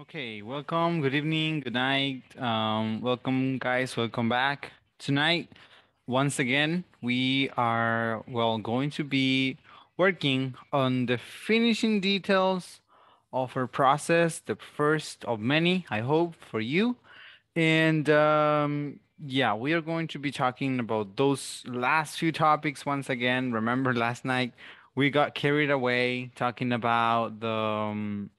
Okay, welcome. Good evening. Good night. Um, welcome, guys. Welcome back. Tonight, once again, we are well going to be working on the finishing details of our process, the first of many, I hope, for you. And um, yeah, we are going to be talking about those last few topics once again. Remember last night we got carried away talking about the um,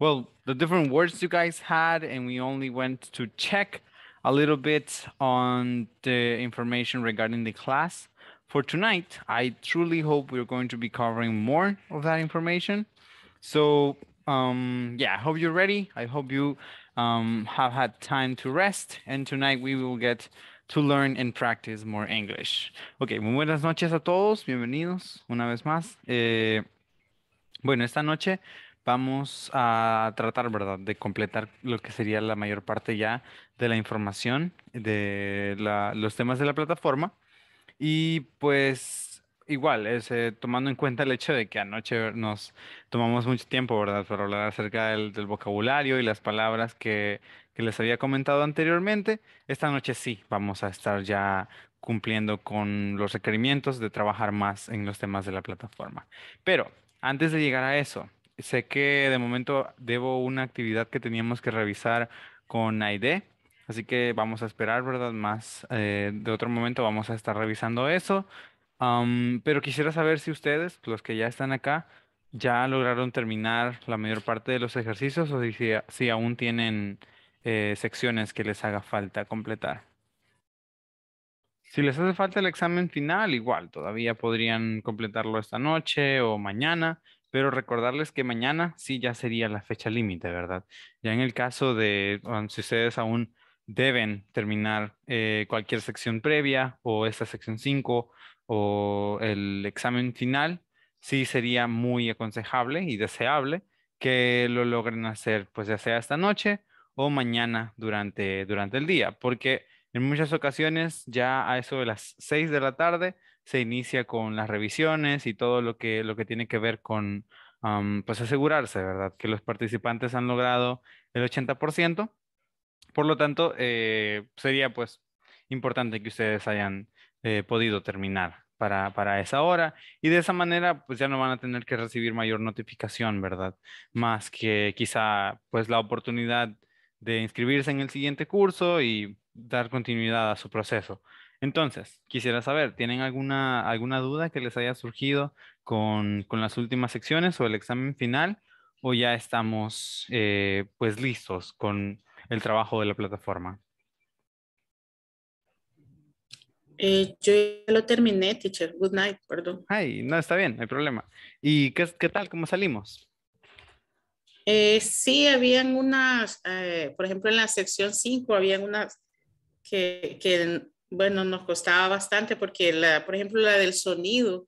well, the different words you guys had, and we only went to check a little bit on the information regarding the class. For tonight, I truly hope we're going to be covering more of that information. So um, yeah, I hope you're ready. I hope you um, have had time to rest. And tonight we will get to learn and practice more English. Ok, muy buenas noches a todos. Bienvenidos una vez más. Eh, bueno, esta noche vamos a tratar, ¿verdad?, de completar lo que sería la mayor parte ya de la información de los temas de la plataforma. Y pues igual, es, tomando en cuenta el hecho de que anoche nos tomamos mucho tiempo, ¿verdad?, para hablar acerca del, vocabulario y las palabras que les había comentado anteriormente. Esta noche sí, vamos a estar ya cumpliendo con los requerimientos de trabajar más en los temas de la plataforma. Pero antes de llegar a eso, Sé que de momento debo una actividad que teníamos que revisar con Aide, así que vamos a esperar, ¿verdad? Más eh, de otro momento vamos a estar revisando eso. pero quisiera saber si ustedes, los que ya están acá, ya lograron terminar la mayor parte de los ejercicios o si, aún tienen eh, secciones que les haga falta completar. Si les hace falta el examen final, igual, todavía podrían completarlo esta noche o mañana pero recordarles que mañana sí ya sería la fecha límite, ¿verdad? Ya en el caso de si ustedes aún deben terminar eh, cualquier sección previa o esta sección 5 o el examen final, sí sería muy aconsejable y deseable que lo logren hacer, pues ya sea esta noche o mañana durante, durante el día, porque en muchas ocasiones ya a eso de las 6 de la tarde, se inicia con las revisiones y todo lo que, lo que tiene que ver con pues asegurarse, ¿verdad? Que los participantes han logrado el 80%. Por lo tanto, eh, sería pues importante que ustedes hayan eh, podido terminar para, para, esa hora y de esa manera pues ya no van a tener que recibir mayor notificación, ¿verdad? Más que quizá pues la oportunidad de inscribirse en el siguiente curso y dar continuidad a su proceso. Entonces, quisiera saber, ¿tienen alguna, alguna duda que les haya surgido con, con las últimas secciones o el examen final? ¿O ya estamos eh, pues listos con el trabajo de la plataforma? Eh, yo lo terminé, teacher. Good night, perdón. Ay, no, está bien, no hay problema. ¿Y qué, qué tal? ¿Cómo salimos? Eh, sí, habían unas, por ejemplo, en la sección 5 habían unas que, que bueno, nos costaba bastante porque, la, por ejemplo, la del sonido,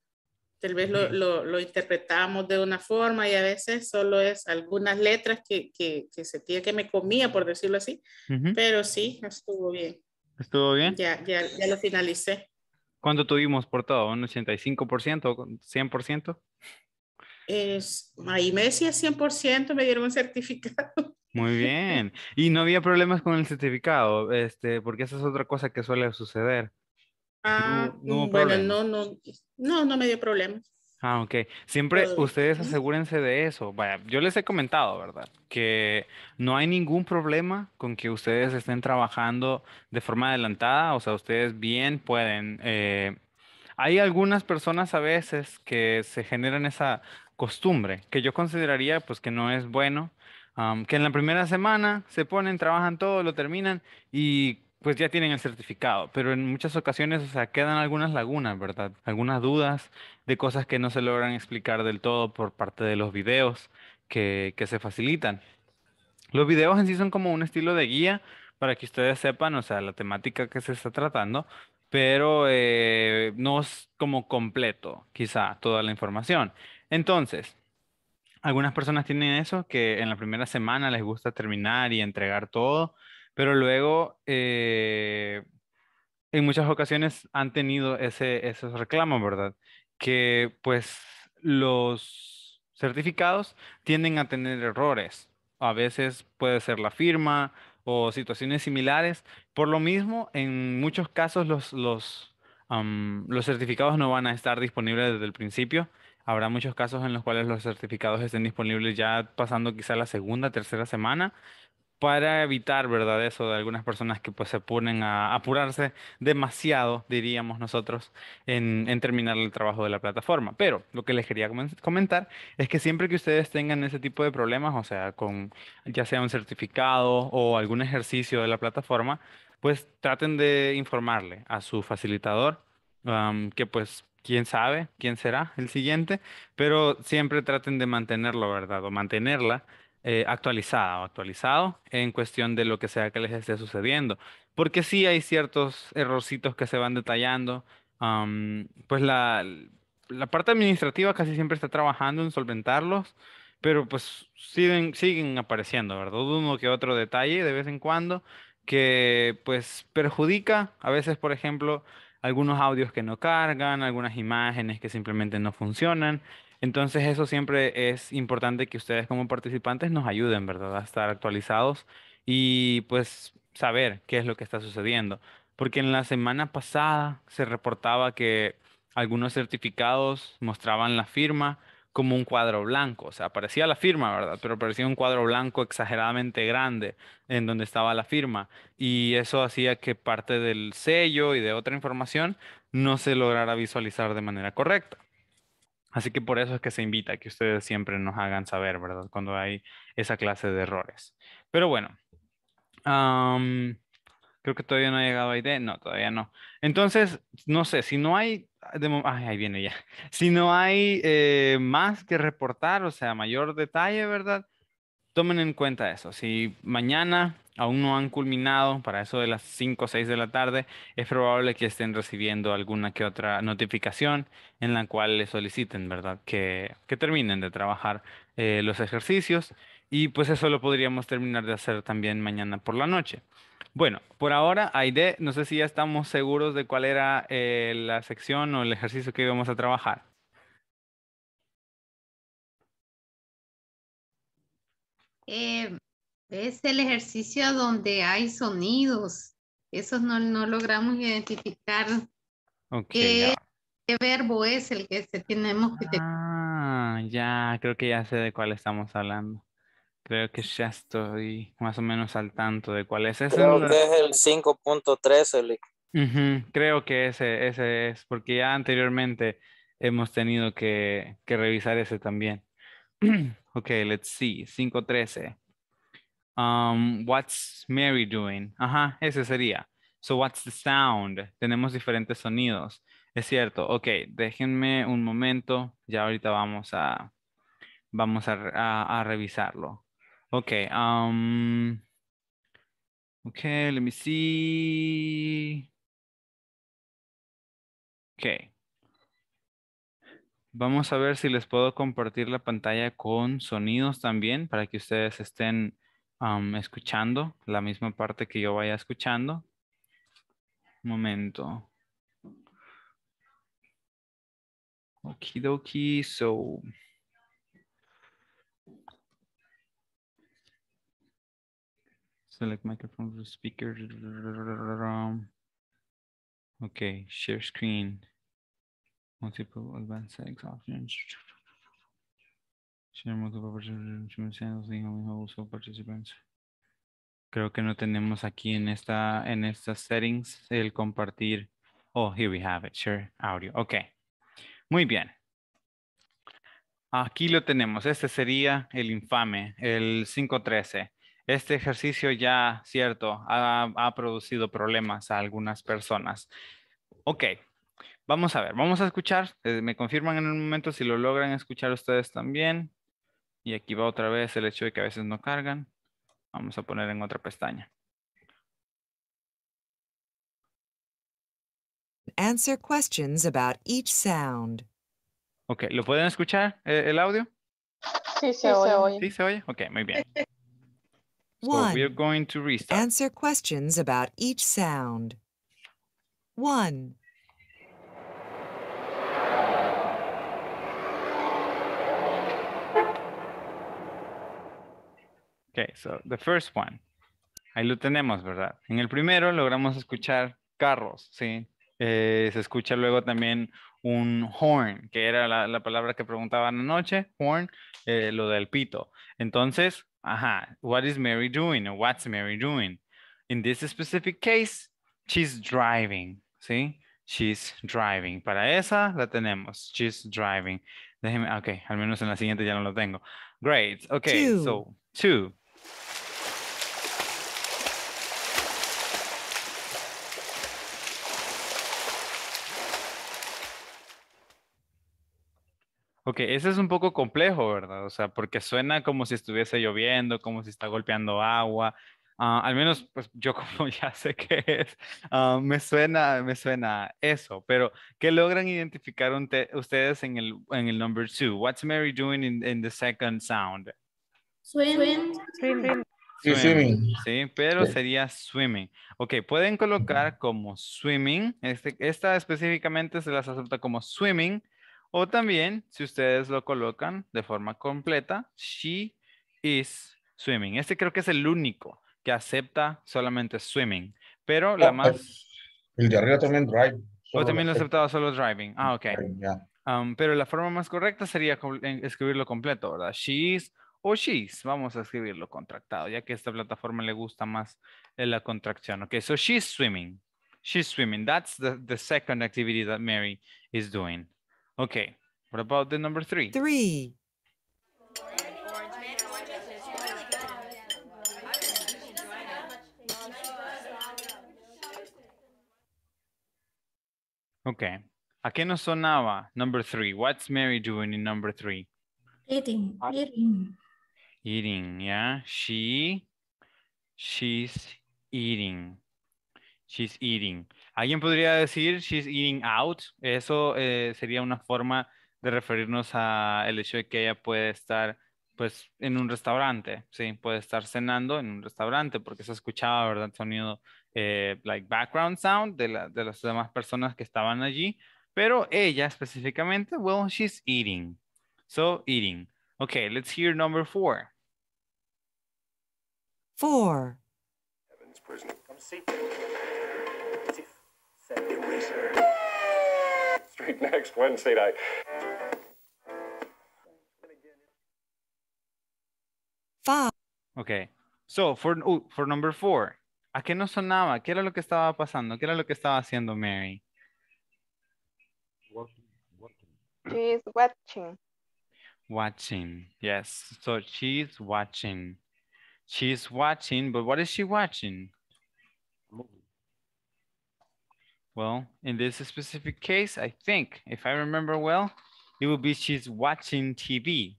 tal vez lo, lo, interpretábamos de una forma y a veces solo es algunas letras que, que, sentía que me comía, por decirlo así, pero sí, estuvo bien. ¿Estuvo bien? Ya, ya, ya lo finalicé. ¿Cuánto tuvimos por todo? ¿Un 85%? ¿100%? Es, ahí me decía 100%, me dieron un certificado. Muy bien. Y no había problemas con el certificado, este, porque esa es otra cosa que suele suceder. Ah, no, no bueno, no, no, no, no me dio problema. Ah, ok. Siempre ustedes asegúrense de eso. Vaya, yo les he comentado, ¿verdad? Que no hay ningún problema con que ustedes estén trabajando de forma adelantada. O sea, ustedes bien pueden. Eh, hay algunas personas a veces que se generan esa costumbre que yo consideraría pues que no es bueno que en la primera semana se ponen, trabajan todo, lo terminan y pues ya tienen el certificado, pero en muchas ocasiones, o sea, quedan algunas lagunas, ¿verdad? Algunas dudas de cosas que no se logran explicar del todo por parte de los videos que, se facilitan. Los videos en sí son como un estilo de guía para que ustedes sepan, o sea, la temática que se está tratando, pero eh, no es como completo, quizá, toda la información. Entonces, algunas personas tienen eso, que en la primera semana les gusta terminar y entregar todo, pero luego eh, en muchas ocasiones han tenido ese, esos reclamos, ¿verdad? Que pues los certificados tienden a tener errores. A veces puede ser la firma o situaciones similares. Por lo mismo, en muchos casos los, los, los certificados no van a estar disponibles desde el principio Habrá muchos casos en los cuales los certificados estén disponibles ya pasando quizá la segunda, tercera semana, para evitar, ¿verdad? Eso de algunas personas que pues se ponen a apurarse demasiado, diríamos nosotros, en, terminar el trabajo de la plataforma. Pero lo que les quería comentar es que siempre que ustedes tengan ese tipo de problemas, o sea, con ya sea un certificado o algún ejercicio de la plataforma, pues traten de informarle a su facilitador que pues quién sabe quién será el siguiente, pero siempre traten de mantenerlo, ¿verdad? O mantenerla eh, actualizada o actualizado en cuestión de lo que sea que les esté sucediendo. Porque sí hay ciertos errorcitos que se van detallando. pues la, la, parte administrativa casi siempre está trabajando en solventarlos, pero pues siguen, siguen apareciendo, ¿verdad? Uno que otro detalle de vez en cuando que pues perjudica a veces, por ejemplo, algunos audios que no cargan, algunas imágenes que simplemente no funcionan. Entonces eso siempre es importante que ustedes como participantes nos ayuden, ¿verdad? A estar actualizados y pues saber qué es lo que está sucediendo. Porque en la semana pasada se reportaba que algunos certificados mostraban la firma como un cuadro blanco, o sea, parecía la firma, ¿verdad? Pero parecía un cuadro blanco exageradamente grande en donde estaba la firma y eso hacía que parte del sello y de otra información no se lograra visualizar de manera correcta. Así que por eso es que se invita a que ustedes siempre nos hagan saber, ¿verdad? Cuando hay esa clase de errores. Pero bueno, creo que todavía no ha llegado a No, todavía no. Entonces, no sé, si no hay Ah, ahí viene ya. Si no hay eh, más que reportar, o sea, mayor detalle, ¿verdad? Tomen en cuenta eso. Si mañana aún no han culminado, para eso de las 5 o 6 de la tarde, es probable que estén recibiendo alguna que otra notificación en la cual les soliciten, ¿verdad? Que, que terminen de trabajar eh, los ejercicios y pues eso lo podríamos terminar de hacer también mañana por la noche. Bueno, por ahora, Aide, no sé si ya estamos seguros de cuál era eh, la sección o el ejercicio que íbamos a trabajar. Eh, es el ejercicio donde hay sonidos. Esos no, logramos identificar qué, verbo es el que este, tenemos que... Ah, ya, creo que ya sé de cuál estamos hablando. Creo que ya estoy más o menos al tanto de cuál es ese. Creo que es el 5.3, Creo que ese, ese es, porque ya anteriormente hemos tenido que, revisar ese también. ok, let's see. 5.13. Um, what's Mary doing? Ajá, ese sería. So, what's the sound? Tenemos diferentes sonidos. Es cierto. Ok, déjenme un momento. Ya ahorita vamos a, vamos a revisarlo. Okay. Um, let me see. Okay. Vamos a ver si les puedo compartir la pantalla con sonidos también para que ustedes estén um, escuchando la misma parte que yo vaya escuchando. Un momento. Okie dokie, so... select microphone speaker. Okay, share screen, multiple advanced settings options. Share multiple participants, also participants. Creo que no tenemos aquí en esta en estas settings el compartir. Oh, here we have it. Share audio. Okay. Muy bien. Aquí lo tenemos. Este sería el infame, el 513 este ejercicio ya, cierto, ha, ha producido problemas a algunas personas. Ok, vamos a ver, vamos a escuchar. Eh, me confirman en un momento si lo logran escuchar ustedes también. Y aquí va otra vez el hecho de que a veces no cargan. Vamos a poner en otra pestaña. Answer questions about each sound. Ok, ¿lo pueden escuchar eh, el audio? Sí, oye. se oye. Sí, se oye. Ok, muy bien. One. are going to restart. Answer questions about each sound. One. Okay, so the first one. Ahí lo tenemos, ¿verdad? En el primero logramos escuchar carros, ¿sí? Eh, se escucha luego también un horn, que era la, palabra que preguntaban anoche, horn, eh, lo del pito. Entonces, uh-huh, what is Mary doing what's Mary doing? In this specific case, she's driving, ¿sí? She's driving. Para esa la tenemos. She's driving. Déjeme, okay, al menos en la siguiente ya no lo tengo. Great, okay, two. so two. Ok, ese es un poco complejo, ¿verdad? O sea, porque suena como si estuviese lloviendo, como si está golpeando agua. Ah, al menos, pues yo como ya sé qué es, ah, me, suena, me suena eso. Pero, ¿qué logran identificar ustedes en el, en el number two? What's Mary doing in, in the second sound? Swimming. swimming. Sí, pero sería swimming. Ok, pueden colocar como swimming. Este, esta específicamente se las acepta como swimming o también, si ustedes lo colocan de forma completa, she is swimming. Este creo que es el único que acepta solamente swimming. Pero la ah, pues, más... El de arriba también drive. O también lo aceptaba solo driving. Ah, ok. Um, pero la forma más correcta sería escribirlo completo, ¿verdad? She is o she's. Vamos a escribirlo contractado, ya que a esta plataforma le gusta más eh, la contracción. Ok, so she's swimming. She's swimming. That's the, the second activity that Mary is doing. Okay. What about the number three? Three. Okay. ¿A qué no sonaba number three? What's Mary doing in number three? Eating. Ah. Eating. Eating, yeah. She, she's eating. She's eating. Alguien podría decir she's eating out. Eso eh, sería una forma de referirnos a el hecho de que ella puede estar pues en un restaurante, sí, puede estar cenando en un restaurante porque se escuchaba, ¿verdad? Sonido, eh, like background sound de, las demás personas que estaban allí, pero ella específicamente, well, she's eating. So, eating. Okay, let's hear number four. Four. Heaven's prison. Come see. Eraser. Street next Wednesday night. Five. Okay. So, for, uh, for number four, ¿a qué no sonaba? ¿Qué era lo que estaba pasando? ¿Qué era lo que estaba haciendo Mary? She She's watching. Watching, yes. So she's watching. She's watching, but what is she watching? Movie. Well, in this specific case, I think, if I remember well, it would be she's watching TV.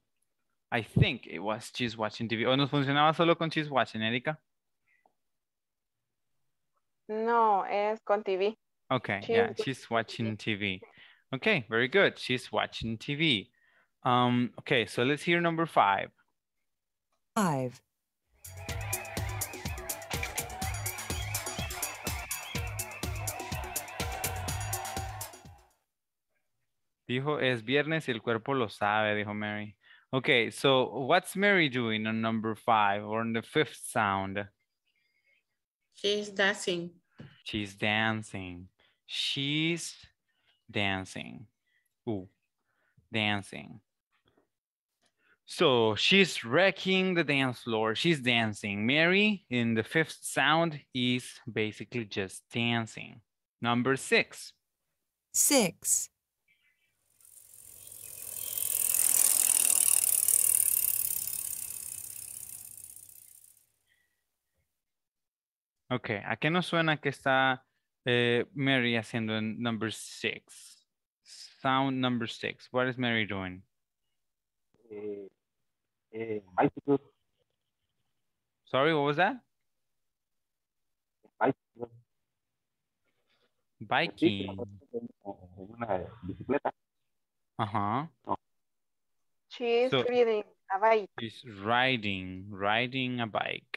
I think it was she's watching TV. ¿O no, funcionaba solo con she's watching, Erika? No, es con TV. Okay, she's yeah, she's watching TV. Okay, very good. She's watching TV. Um, okay, so let's hear number five. Five. Dijo, es viernes y el cuerpo lo sabe, dijo Mary. Okay, so what's Mary doing on number five or on the fifth sound? She's dancing. She's dancing. She's dancing. Ooh, dancing. So she's wrecking the dance floor. She's dancing. Mary in the fifth sound is basically just dancing. Number six. Six. Ok, ¿a qué nos suena que está eh, Mary haciendo en number six? Sound number six. What is Mary doing? Eh, eh, Sorry, what was that? Biking. Una riding a bike. She's riding, riding a bike.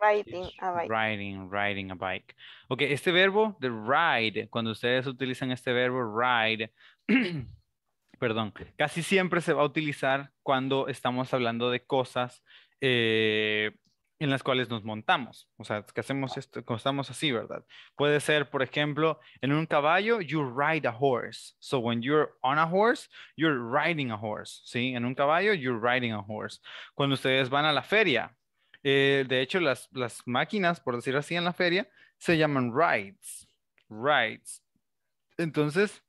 Riding a bike. Riding, riding a bike. Ok, este verbo de ride, cuando ustedes utilizan este verbo ride, perdón, casi siempre se va a utilizar cuando estamos hablando de cosas eh, en las cuales nos montamos. O sea, que hacemos ah. esto, cuando estamos así, ¿verdad? Puede ser, por ejemplo, en un caballo, you ride a horse. So when you're on a horse, you're riding a horse. ¿Sí? En un caballo, you're riding a horse. Cuando ustedes van a la feria, eh, de hecho, las, máquinas, por decir así, en la feria se llaman rides. Rides. Entonces,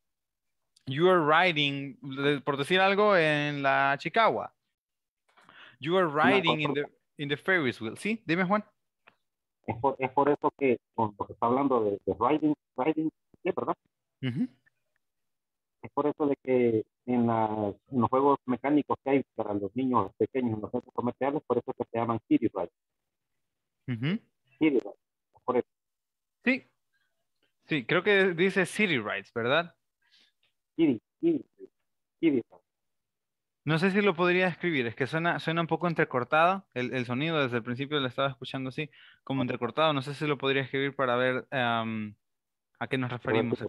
you are riding, por decir algo, en la Chicago. You are riding in the, in the Ferris wheel. ¿Sí? Dime, Juan. Es por, eso que, está hablando de, riding, riding, ¿verdad? Es por eso de que en, los juegos mecánicos que hay para los niños pequeños en los juegos comerciales, por eso que se llaman City Rides, Sí, sí, creo que dice City Rides, ¿verdad? City, City, City No sé si lo podría escribir, es que suena, suena un poco entrecortado el, sonido, desde el principio lo estaba escuchando así, como entrecortado, no sé si lo podría escribir para ver a qué nos referimos.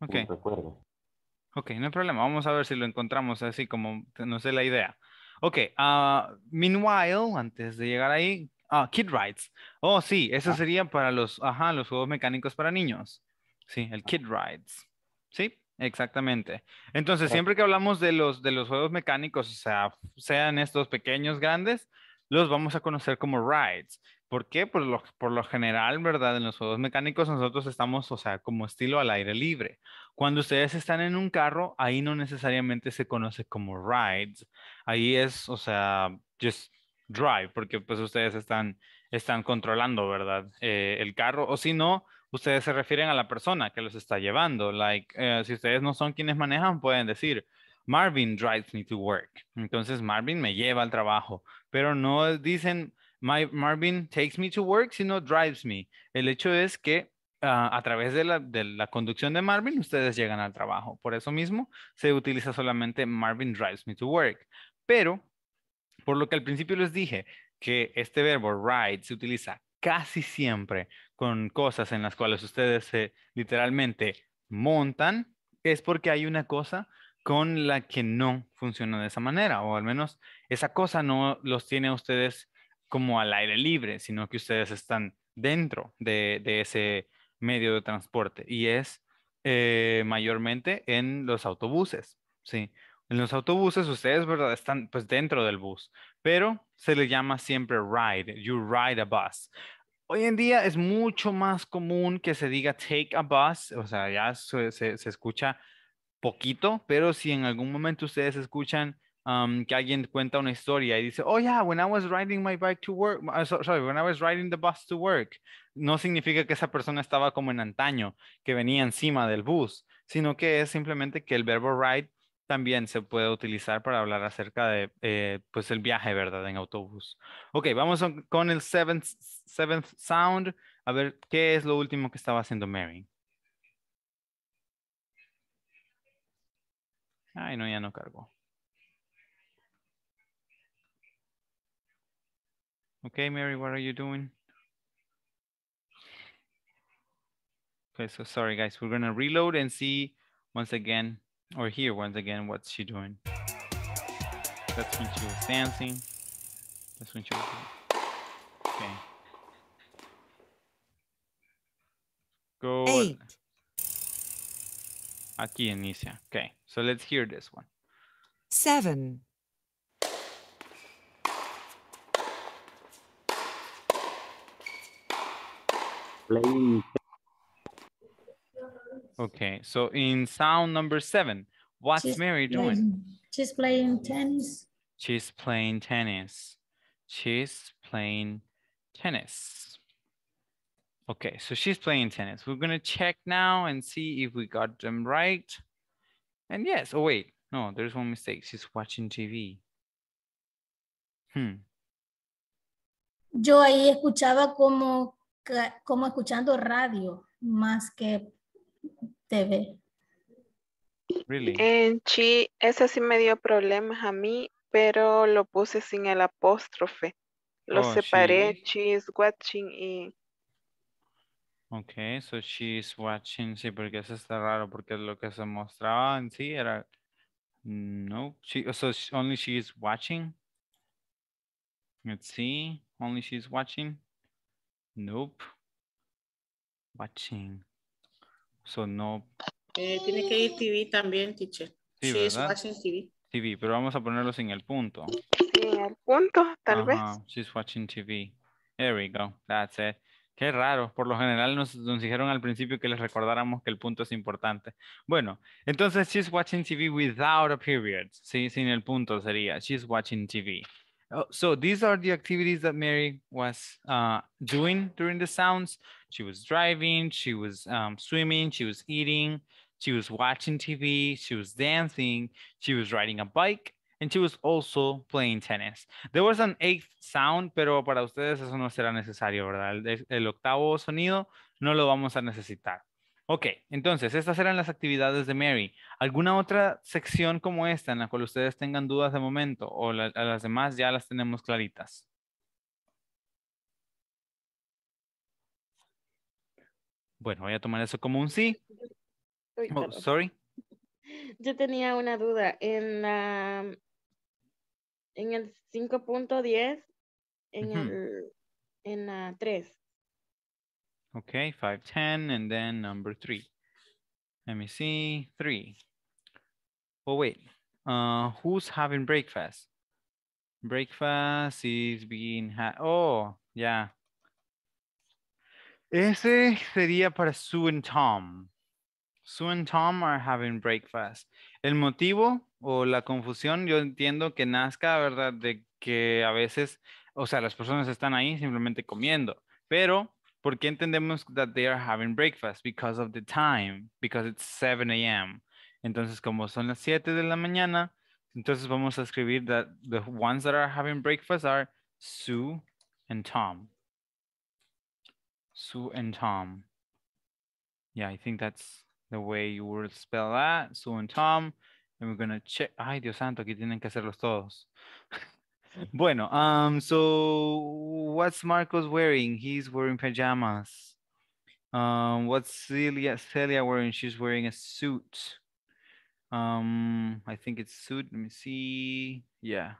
Ok. No no hay problema. Vamos a ver si lo encontramos así como no sé la idea. Ok, ah, meanwhile, antes de llegar ahí, ah, Kid Rides. Oh, sí, eso ah. sería para los, ajá, los juegos mecánicos para niños. Sí, el Kid Rides. Sí, exactamente. Entonces, ah. siempre que hablamos de los, de los juegos mecánicos, o sea, sean estos pequeños, grandes, los vamos a conocer como rides. ¿Por qué? Por lo, general, ¿verdad? En los juegos mecánicos nosotros estamos, o sea, como estilo al aire libre. Cuando ustedes están en un carro, ahí no necesariamente se conoce como rides. Ahí es, o sea, just drive, porque pues ustedes están, están controlando, ¿verdad? Eh, el carro, o si no, ustedes se refieren a la persona que los está llevando. Like, eh, si ustedes no son quienes manejan, pueden decir, Marvin drives me to work. Entonces, Marvin me lleva al trabajo, pero no dicen Marvin takes me to work, sino drives me. El hecho es que ah, a través de la, conducción de Marvin, ustedes llegan al trabajo. Por eso mismo se utiliza solamente Marvin drives me to work. Pero, por lo que al principio les dije, que este verbo ride se utiliza casi siempre con cosas en las cuales ustedes se literalmente montan, es porque hay una cosa con la que no funciona de esa manera, o al menos esa cosa no los tiene a ustedes como al aire libre, sino que ustedes están dentro de, ese medio de transporte y es eh, mayormente en los autobuses, ¿sí? En los autobuses ustedes, ¿verdad? Están pues dentro del bus, pero se le llama siempre ride, you ride a bus. Hoy en día es mucho más común que se diga take a bus, o sea, ya se escucha poquito, pero si en algún momento ustedes escuchan que alguien cuenta una historia y dice, oh yeah, when I was riding my bike to work, sorry, when I was riding the bus to work, no significa que esa persona estaba como en antaño, que venía encima del bus, sino que es simplemente que el verbo ride también se puede utilizar para hablar acerca de, eh, pues, el viaje, ¿verdad? En autobús. Ok, vamos con el seventh, seventh sound. A ver, ¿qué es lo último que estaba haciendo Mary? Ay, no, ya no cargó. Okay, Mary, what are you doing? Okay, so sorry guys, we're gonna reload and see once again, or hear once again, what's she doing. That's when she was dancing. That's when she was, okay. Go. Eight. Aquí inicia, okay. So let's hear this one. Seven. playing. Okay, so in sound number seven, what's she's Mary doing? she's playing tennis. She's playing tennis. She's playing tennis. Okay, so she's playing tennis. We're gonna check now and see if we got them right. And yes, oh wait, no, there's one mistake. She's watching TV. Hmm. Yo ahí escuchaba como como escuchando radio más que TV. Really? En chi, ese sí me dio problemas a mí, pero lo puse sin el apóstrofe. Lo oh, separé, she... is watching y... Ok, so she is watching, sí, porque eso está raro, porque lo que se mostraba en sí era... No, so only she is watching. Let's see, only she is watching. Nope. Watching. So no. Eh, tiene que ir TV también, teacher. Sí, She's watching TV. TV, pero vamos a ponerlos en el punto. Sin el punto, tal vez. She's watching TV. There we go. That's it. Qué raro. Por lo general nos, dijeron al principio que les recordáramos que el punto es importante. Bueno, entonces she's watching TV without a period. Sí, sin el punto sería she's watching TV. Oh, so these are the activities that Mary was uh, doing during the sounds. She was driving, she was um, swimming, she was eating, she was watching TV, she was dancing, she was riding a bike, and she was also playing tennis. There was an eighth sound, pero para ustedes eso no será necesario, ¿verdad? El, el octavo sonido no lo vamos a necesitar. Ok, entonces estas eran las actividades de Mary. ¿Alguna otra sección como esta en la cual ustedes tengan dudas de momento o las demás ya las tenemos claritas? Bueno, voy a tomar eso como un sí. Oh, sorry. Yo tenía una duda. En, la, en el 5.10, en, el, en la 3, Okay, 510 and then number three. Let me see, three. Oh, wait, uh, who's having breakfast? Breakfast is being had, oh, yeah. Ese sería para Sue and Tom. Sue and Tom are having breakfast. El motivo o la confusión, yo entiendo que nazca, ¿verdad? De que a veces, o sea, las personas están ahí simplemente comiendo, pero ¿Por qué entendemos that they are having breakfast? Because of the time, because it's 7 a.m. Entonces, como son las 7 de la mañana, entonces vamos a escribir that the ones that are having breakfast are Sue and Tom. Sue and Tom. Yeah, I think that's the way you would spell that. Sue and Tom. And we're gonna check. Ay, Dios santo, aquí tienen que hacerlos todos. Bueno, um, so what's Marcos wearing? He's wearing pajamas. Um, what's Celia, Celia wearing? She's wearing a suit. Um, I think it's suit. Let me see. Yeah,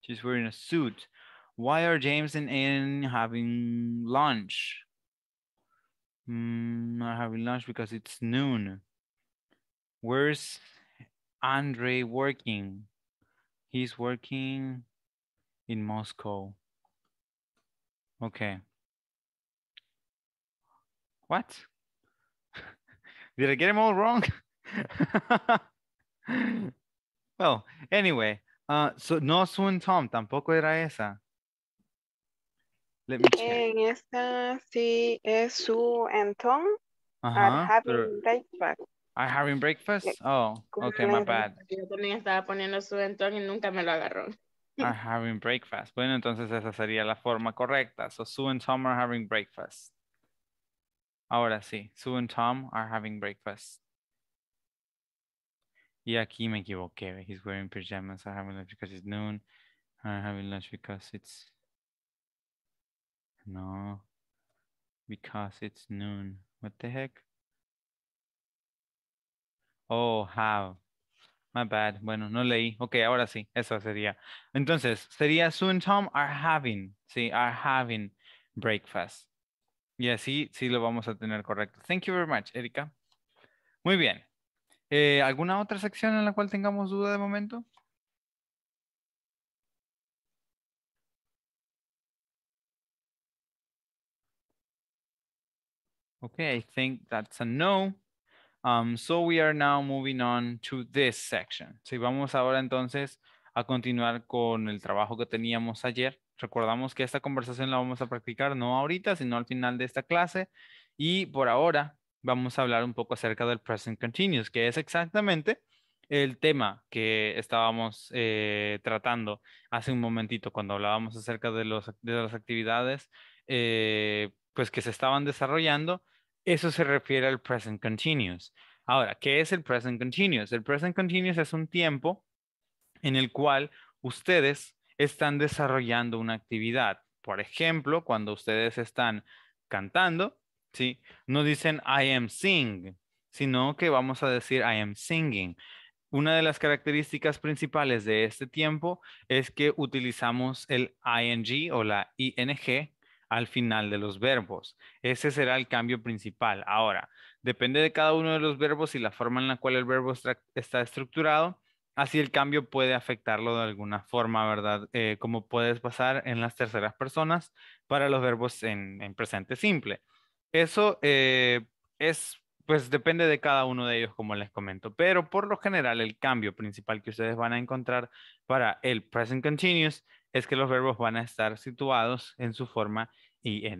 she's wearing a suit. Why are James and Anne having lunch? Mm, not having lunch because it's noon. Where's Andre working? He's working in Moscow. Okay. What? Did I get them all wrong? well, anyway, uh, so no Sun Tom tampoco era esa. Let me check. En esta sí es Su and Tom uh -huh. are having breakfast. I having breakfast? Oh, okay, my bad. Yo también estaba poniendo Su and Tom y nunca me lo agarró are having breakfast. Bueno, entonces esa sería la forma correcta. So Sue and Tom are having breakfast. Ahora sí, Sue and Tom are having breakfast. Y aquí me equivoqué. He's wearing pajamas. I'm having lunch because it's noon. I'm having lunch because it's... No. Because it's noon. What the heck? Oh, have. My bad. Bueno, no leí. Ok, ahora sí, eso sería. Entonces, sería Sue Tom are having, sí, are having breakfast. Y así sí lo vamos a tener correcto. Thank you very much, Erika. Muy bien. Eh, ¿Alguna otra sección en la cual tengamos duda de momento? Okay, I think that's a no. Um, so we are now moving on to this section. Sí, vamos ahora entonces a continuar con el trabajo que teníamos ayer. Recordamos que esta conversación la vamos a practicar no ahorita, sino al final de esta clase. Y por ahora vamos a hablar un poco acerca del present continuous, que es exactamente el tema que estábamos eh, tratando hace un momentito cuando hablábamos acerca de, los, de las actividades eh, pues que se estaban desarrollando eso se refiere al present continuous. Ahora, ¿qué es el present continuous? El present continuous es un tiempo en el cual ustedes están desarrollando una actividad. Por ejemplo, cuando ustedes están cantando, ¿sí? No dicen I am sing, sino que vamos a decir I am singing. Una de las características principales de este tiempo es que utilizamos el ing o la ing al final de los verbos. Ese será el cambio principal. Ahora, depende de cada uno de los verbos y la forma en la cual el verbo está estructurado. Así el cambio puede afectarlo de alguna forma, ¿verdad? Eh, como puedes pasar en las terceras personas para los verbos en, presente simple. Eso eh, es, pues depende de cada uno de ellos, como les comento. Pero por lo general, el cambio principal que ustedes van a encontrar para el present continuous es que los verbos van a estar situados en su forma ing.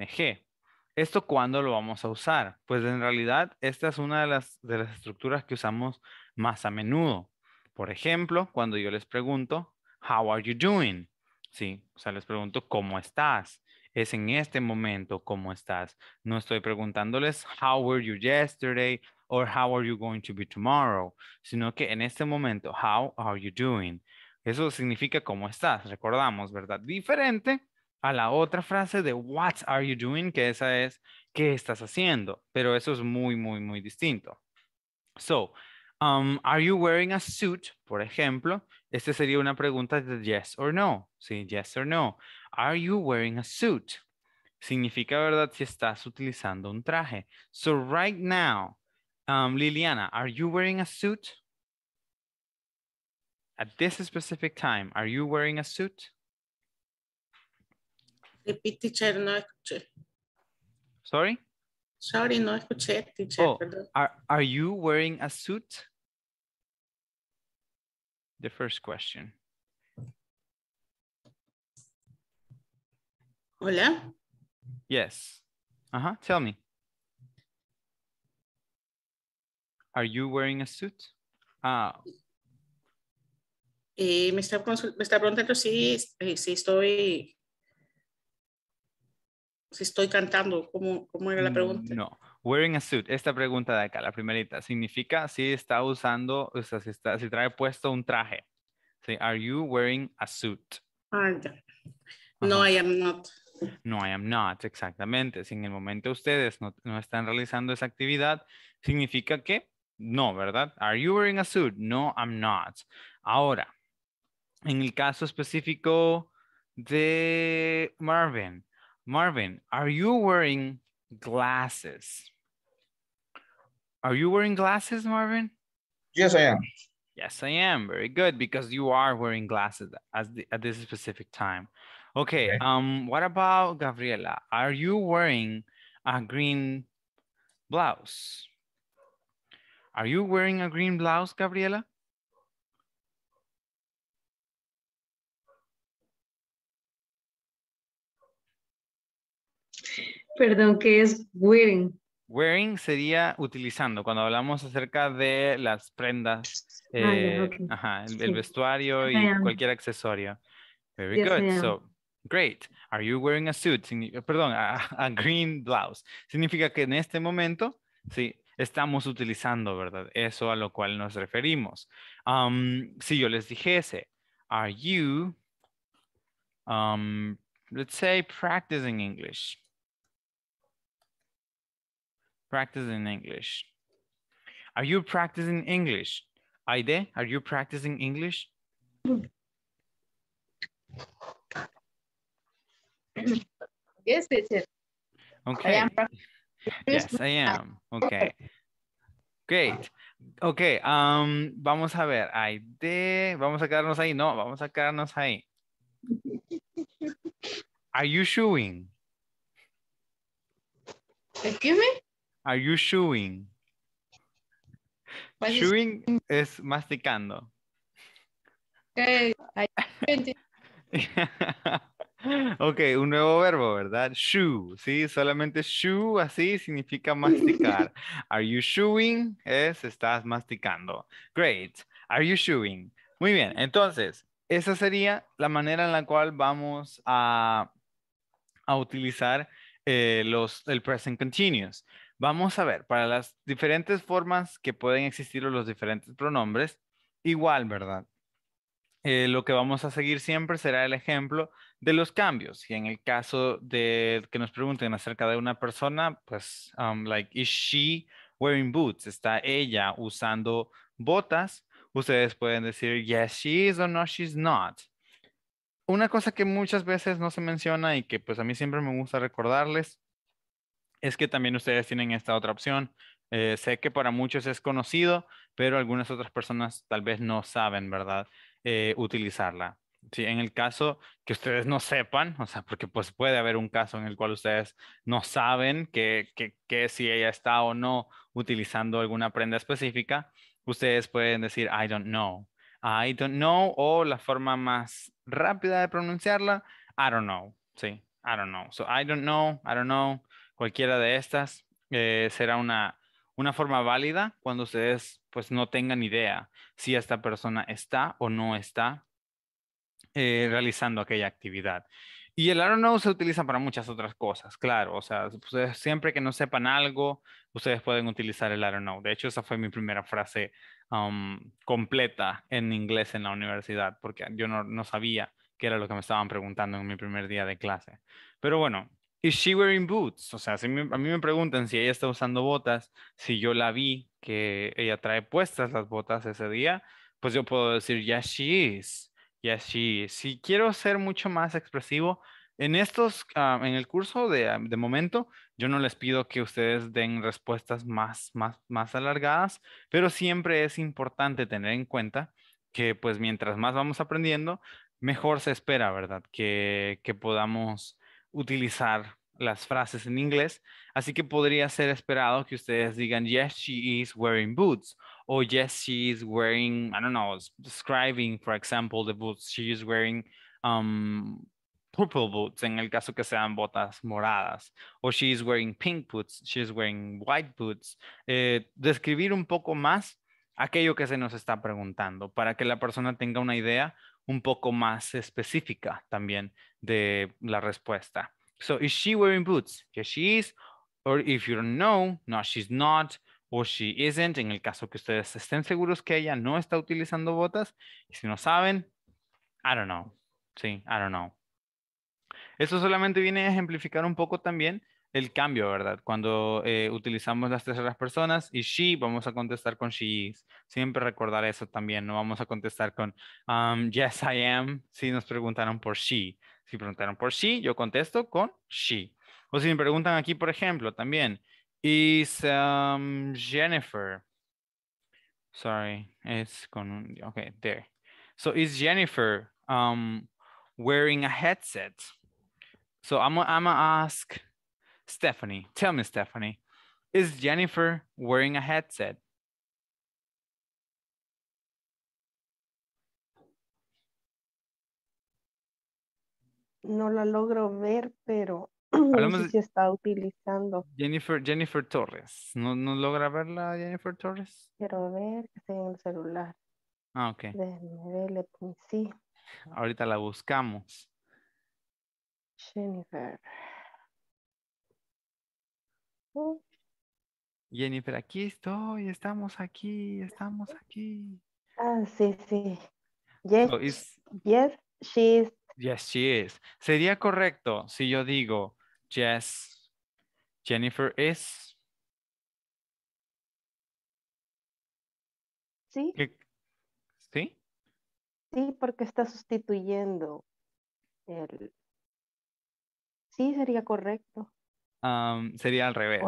¿Esto cuándo lo vamos a usar? Pues en realidad esta es una de las, de las estructuras que usamos más a menudo. Por ejemplo, cuando yo les pregunto, how are you doing? Sí, o sea, les pregunto, ¿cómo estás? Es en este momento, ¿cómo estás? No estoy preguntándoles, how were you yesterday? Or how are you going to be tomorrow? Sino que en este momento, how are you doing? Eso significa cómo estás, recordamos, ¿verdad? Diferente a la otra frase de what are you doing, que esa es qué estás haciendo, pero eso es muy, muy, muy distinto. So, um, are you wearing a suit, por ejemplo? Esta sería una pregunta de yes or no, sí, yes or no. Are you wearing a suit? Significa, ¿verdad? Si estás utilizando un traje. So, right now, um, Liliana, are you wearing a suit? At this specific time, are you wearing a suit? Repeat, teacher, no escuché. Sorry? Sorry, no escuché, teacher. Oh, are, are you wearing a suit? The first question. Hola? Yes. Uh-huh, tell me. Are you wearing a suit? Ah, Y me, está me está preguntando eh, si, estoy si estoy cantando, ¿cómo, cómo era la mm, pregunta? No, wearing a suit, esta pregunta de acá, la primerita, significa si está usando, o sea, si, está, si trae puesto un traje. Sí, are you wearing a suit? Ah, no, I am not. No, I am not, exactamente. Si en el momento ustedes no, no están realizando esa actividad, significa que no, ¿verdad? Are you wearing a suit? No, am not. Ahora, en el caso específico de Marvin. Marvin, are you wearing glasses? Are you wearing glasses, Marvin? Yes, I am. Yes, I am. Very good, because you are wearing glasses the, at this specific time. Okay, okay, Um. What about Gabriela? Are you wearing a green blouse? Are you wearing a green blouse, Gabriela? Perdón, ¿qué es wearing? Wearing sería utilizando, cuando hablamos acerca de las prendas, ah, eh, el, vestuario y cualquier accesorio. Very good. So, great. Are you wearing a suit? Eh, perdón, a, green blouse. Significa que en este momento, sí, estamos utilizando, ¿verdad? Eso a lo cual nos referimos. Um, si yo les dijese, are you, um, let's say, practicing English? Practice in English. Are you practicing English? Aide, are you practicing English? Yes, teacher. Okay. I am yes, I am. Okay. Great. Ok, um, vamos a ver. Aide, vamos a quedarnos ahí. No, vamos a quedarnos ahí. Are you shooing? Excuse me? Are you chewing? Pues chewing es masticando. Okay. ok, un nuevo verbo, ¿verdad? shoe. ¿sí? Solamente shoe así significa masticar. Are you chewing? Es estás masticando. Great. Are you chewing? Muy bien, entonces, esa sería la manera en la cual vamos a, utilizar eh, los, el present continuous. Vamos a ver, para las diferentes formas que pueden existir los diferentes pronombres, igual, ¿verdad? Eh, lo que vamos a seguir siempre será el ejemplo de los cambios. Y en el caso de que nos pregunten acerca de una persona, pues, um, like, is she wearing boots? ¿Está ella usando botas? Ustedes pueden decir, yes, she is o no, she's not. Una cosa que muchas veces no se menciona y que pues a mí siempre me gusta recordarles es que también ustedes tienen esta otra opción. Eh, sé que para muchos es conocido, pero algunas otras personas tal vez no saben, ¿verdad? Eh, utilizarla. Sí, en el caso que ustedes no sepan, o sea, porque pues puede haber un caso en el cual ustedes no saben que, que si ella está o no utilizando alguna prenda específica, ustedes pueden decir, I don't know, I don't know, o la forma más rápida de pronunciarla, I don't know, sí, I don't know. So I don't know, I don't know, cualquiera de estas eh, será una, una forma válida cuando ustedes pues no tengan idea si esta persona está o no está eh, realizando aquella actividad. Y el I don't know se utiliza para muchas otras cosas, claro. O sea, ustedes, siempre que no sepan algo, ustedes pueden utilizar el I don't know. De hecho, esa fue mi primera frase um, completa en inglés en la universidad, porque yo no, no sabía qué era lo que me estaban preguntando en mi primer día de clase. Pero bueno, Is she wearing boots? O sea, si a mí me preguntan si ella está usando botas, si yo la vi que ella trae puestas las botas ese día, pues yo puedo decir, yes, she is. Yes, she is. Si quiero ser mucho más expresivo, en estos, ah, en el curso de, ah, de, momento, yo no les pido que ustedes den respuestas más, más, más alargadas, pero siempre es importante tener en cuenta que pues mientras más vamos aprendiendo, mejor se espera, ¿verdad? Que, que podamos utilizar las frases en inglés, así que podría ser esperado que ustedes digan, yes, she is wearing boots, o yes, she is wearing, I don't know, describing, for example, the boots, she is wearing um, purple boots, en el caso que sean botas moradas, o she is wearing pink boots, she is wearing white boots. Eh, describir un poco más aquello que se nos está preguntando para que la persona tenga una idea un poco más específica también de la respuesta. So, is she wearing boots? Yes, she is. Or if you don't know, no, she's not. Or she isn't. En el caso que ustedes estén seguros que ella no está utilizando botas. Y si no saben, I don't know. Sí, I don't know. Eso solamente viene a ejemplificar un poco también el cambio, ¿verdad? Cuando eh, utilizamos las terceras personas y she, vamos a contestar con she is. Siempre recordar eso también, no vamos a contestar con um, yes, I am, si nos preguntaron por she. Si preguntaron por she, yo contesto con she. O si me preguntan aquí, por ejemplo, también, is um, Jennifer, sorry, es con un, okay, there. So is Jennifer um, wearing a headset? So I'm, I'm gonna ask Stephanie, tell me, Stephanie, is Jennifer wearing a headset? No la logro ver, pero no sé si está utilizando. Jennifer, Jennifer Torres. ¿No, ¿No logra verla, Jennifer Torres? Quiero ver que está en el celular. Ah, ok. verle, sí. Ahorita la buscamos. Jennifer. Jennifer, aquí estoy, estamos aquí, estamos aquí. Ah, sí, sí. Yes, yes, she is. Yes, she is. Sería correcto si yo digo, yes, Jennifer is. Sí. ¿Sí? Sí, porque está sustituyendo el... Sí, sería correcto sería al revés.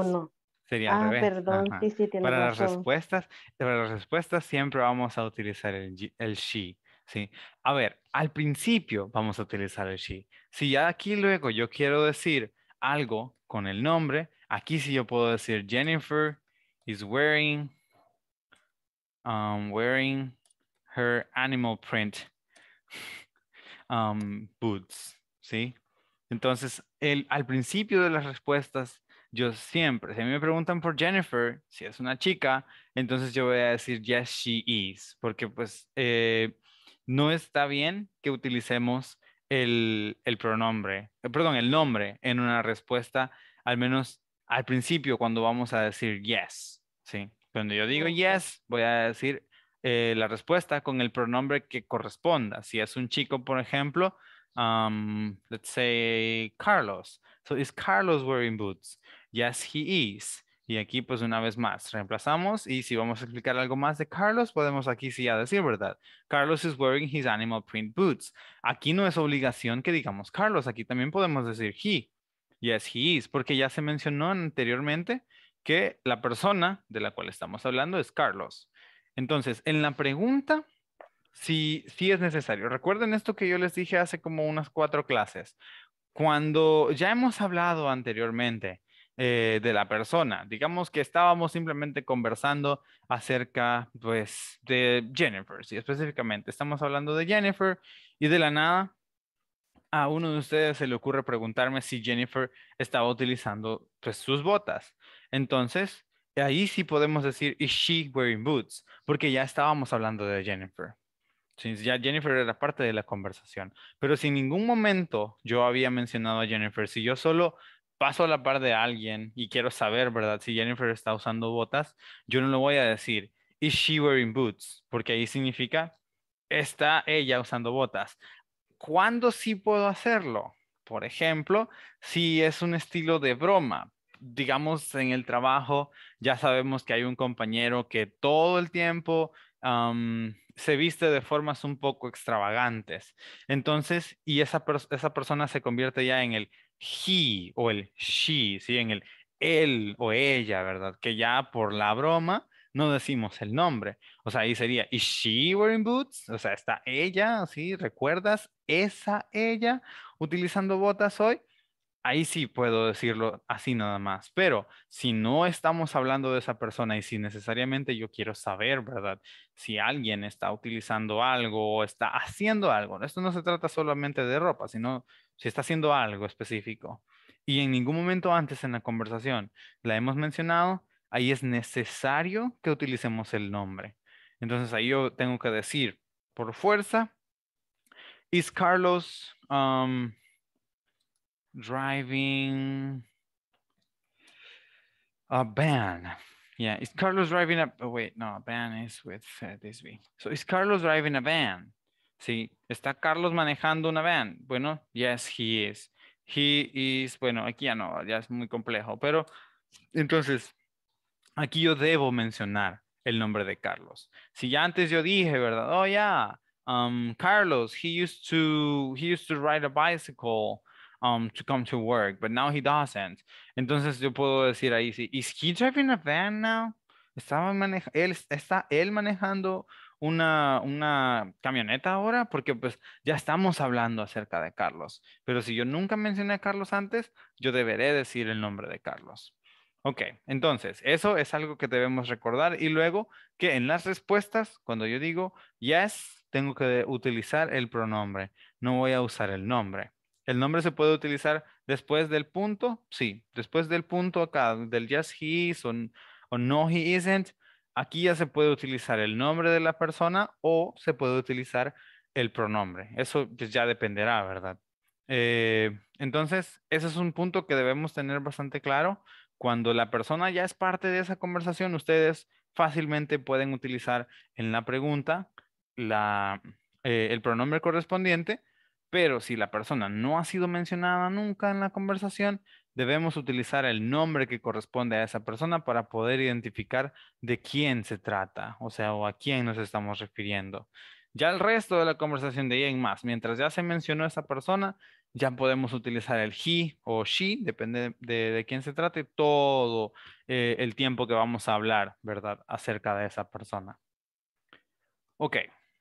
Sería al ah, revés. Perdón, sí, para las respuestas, para las respuestas siempre vamos a utilizar el, el she. ¿sí? A ver, al principio vamos a utilizar el she. Si ya aquí luego yo quiero decir algo con el nombre, aquí sí yo puedo decir Jennifer is wearing, um, wearing her animal print um, boots, ¿sí? Entonces, al principio de las respuestas, yo siempre, si a mí me preguntan por Jennifer, si es una chica, entonces yo voy a decir yes, she is, porque pues eh, no está bien que utilicemos el, el pronombre, eh, perdón, el nombre en una respuesta, al menos al principio cuando vamos a decir yes, ¿sí? Cuando yo digo yes, voy a decir eh, la respuesta con el pronombre que corresponda. Si es un chico, por ejemplo, um, let's say Carlos. So is Carlos wearing boots? Yes, he is. Y aquí pues una vez más reemplazamos y si vamos a explicar algo más de Carlos, podemos aquí sí a decir, ¿verdad? Carlos is wearing his animal print boots. Aquí no es obligación que digamos Carlos, aquí también podemos decir he. Yes, he is, porque ya se mencionó anteriormente que la persona de la cual estamos hablando es Carlos. Entonces, en la pregunta si sí es necesario. Recuerden esto que yo les dije hace como unas cuatro clases. Cuando ya hemos hablado anteriormente eh, de la persona, digamos que estábamos simplemente conversando acerca, pues, de Jennifer, específicamente. Estamos hablando de Jennifer y de la nada a uno de ustedes se le ocurre preguntarme si Jennifer estaba utilizando pues, sus botas. Entonces, ahí sí podemos decir, ¿is she wearing boots? Porque ya estábamos hablando de Jennifer. Sí, ya Jennifer era parte de la conversación, pero si en ningún momento yo había mencionado a Jennifer, si yo solo paso a la par de alguien y quiero saber, ¿verdad? Si Jennifer está usando botas, yo no lo voy a decir, is she wearing boots? Porque ahí significa, está ella usando botas. ¿Cuándo sí puedo hacerlo? Por ejemplo, si es un estilo de broma, digamos en el trabajo, ya sabemos que hay un compañero que todo el tiempo se viste de formas un poco extravagantes. Entonces, y esa, esa persona se convierte ya en el he o el she, ¿sí? En el él o ella, ¿verdad? Que ya por la broma no decimos el nombre. O sea, ahí sería, ¿is she wearing boots? O sea, está ella, ¿sí? ¿Recuerdas esa ella utilizando botas hoy? ahí sí puedo decirlo así nada más, pero si no estamos hablando de esa persona y si necesariamente yo quiero saber, ¿verdad? Si alguien está utilizando algo o está haciendo algo, esto no se trata solamente de ropa, sino si está haciendo algo específico. Y en ningún momento antes en la conversación la hemos mencionado, ahí es necesario que utilicemos el nombre. Entonces ahí yo tengo que decir por fuerza, is Carlos... Um, driving a van. Yeah, is Carlos driving a, oh, wait, no, a van is with uh, this V. So is Carlos driving a van? Sí, ¿está Carlos manejando una van? Bueno, yes, he is. He is, bueno, aquí ya no, ya es muy complejo, pero entonces, aquí yo debo mencionar el nombre de Carlos. Si ya antes yo dije, ¿verdad? Oh, yeah, um, Carlos, he used to, he used to ride a bicycle um, to come to work, but now he doesn't. Entonces yo puedo decir ahí sí, is he driving a van now? está él manejando una, una camioneta ahora porque pues ya estamos hablando acerca de Carlos. Pero si yo nunca mencioné a Carlos antes, yo deberé decir el nombre de Carlos. Ok, entonces, eso es algo que debemos recordar y luego que en las respuestas, cuando yo digo yes, tengo que utilizar el pronombre, no voy a usar el nombre. ¿El nombre se puede utilizar después del punto? Sí, después del punto acá, del yes he is o, no he isn't, aquí ya se puede utilizar el nombre de la persona o se puede utilizar el pronombre. Eso pues, ya dependerá, ¿verdad? Eh, entonces, ese es un punto que debemos tener bastante claro. Cuando la persona ya es parte de esa conversación, ustedes fácilmente pueden utilizar en la pregunta eh, el pronombre correspondiente pero si la persona no ha sido mencionada nunca en la conversación, debemos utilizar el nombre que corresponde a esa persona para poder identificar de quién se trata, o sea, o a quién nos estamos refiriendo. Ya el resto de la conversación de en más, mientras ya se mencionó esa persona, ya podemos utilizar el he o she, depende de, quién se trate, todo eh, el tiempo que vamos a hablar, ¿verdad?, acerca de esa persona. Ok,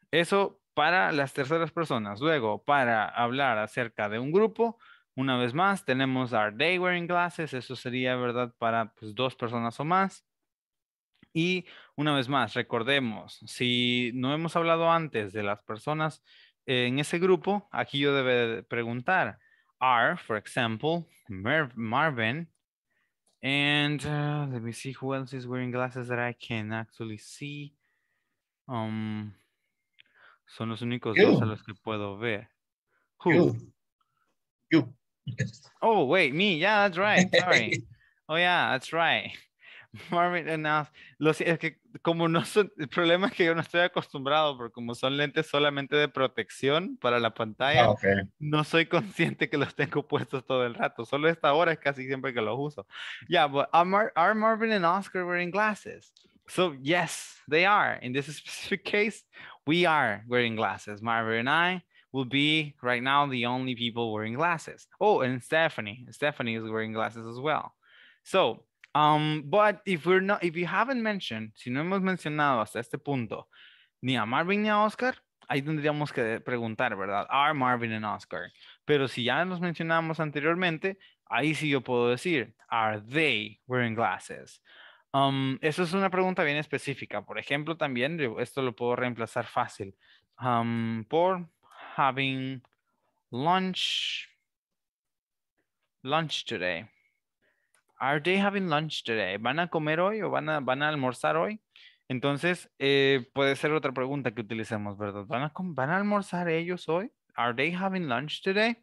eso para las terceras personas. Luego, para hablar acerca de un grupo, una vez más, tenemos are they wearing glasses. Eso sería, ¿verdad?, para pues, dos personas o más. Y una vez más, recordemos, si no hemos hablado antes de las personas en ese grupo, aquí yo debe preguntar, are, for example, Marvin, and uh, let me see who else is wearing glasses that I can actually see. Um, son los únicos dos a los que puedo ver. oh, wait, me. Yeah, that's right. Sorry. oh, yeah, that's right. Marvin Los, es que como no son, el problema es que yo no estoy acostumbrado, porque como son lentes solamente de protección para la pantalla, ah, no soy consciente que los tengo puestos todo el rato. Solo esta hora es casi siempre que los uso. Yeah, but are Marvin and Oscar wearing glasses? So yes, they are. In this specific case, we are wearing glasses. Marvin and I will be right now the only people wearing glasses. Oh, and Stephanie. Stephanie is wearing glasses as well. So, um, but if we're not, if you haven't mentioned, si no hemos mencionado hasta este punto, ni a Marvin ni a Oscar, ahí tendríamos que preguntar, ¿verdad? Are Marvin and Oscar. Pero si ya nos mencionamos anteriormente, ahí sí yo puedo decir, are they wearing glasses? Um, eso es una pregunta bien específica. Por ejemplo, también esto lo puedo reemplazar fácil por having lunch lunch today. lunch ¿Van a comer hoy o van a, almorzar hoy? Entonces, eh, puede ser otra pregunta que utilicemos, ¿verdad? ¿Van a, ¿Van a almorzar ellos hoy? ¿Are they having lunch today?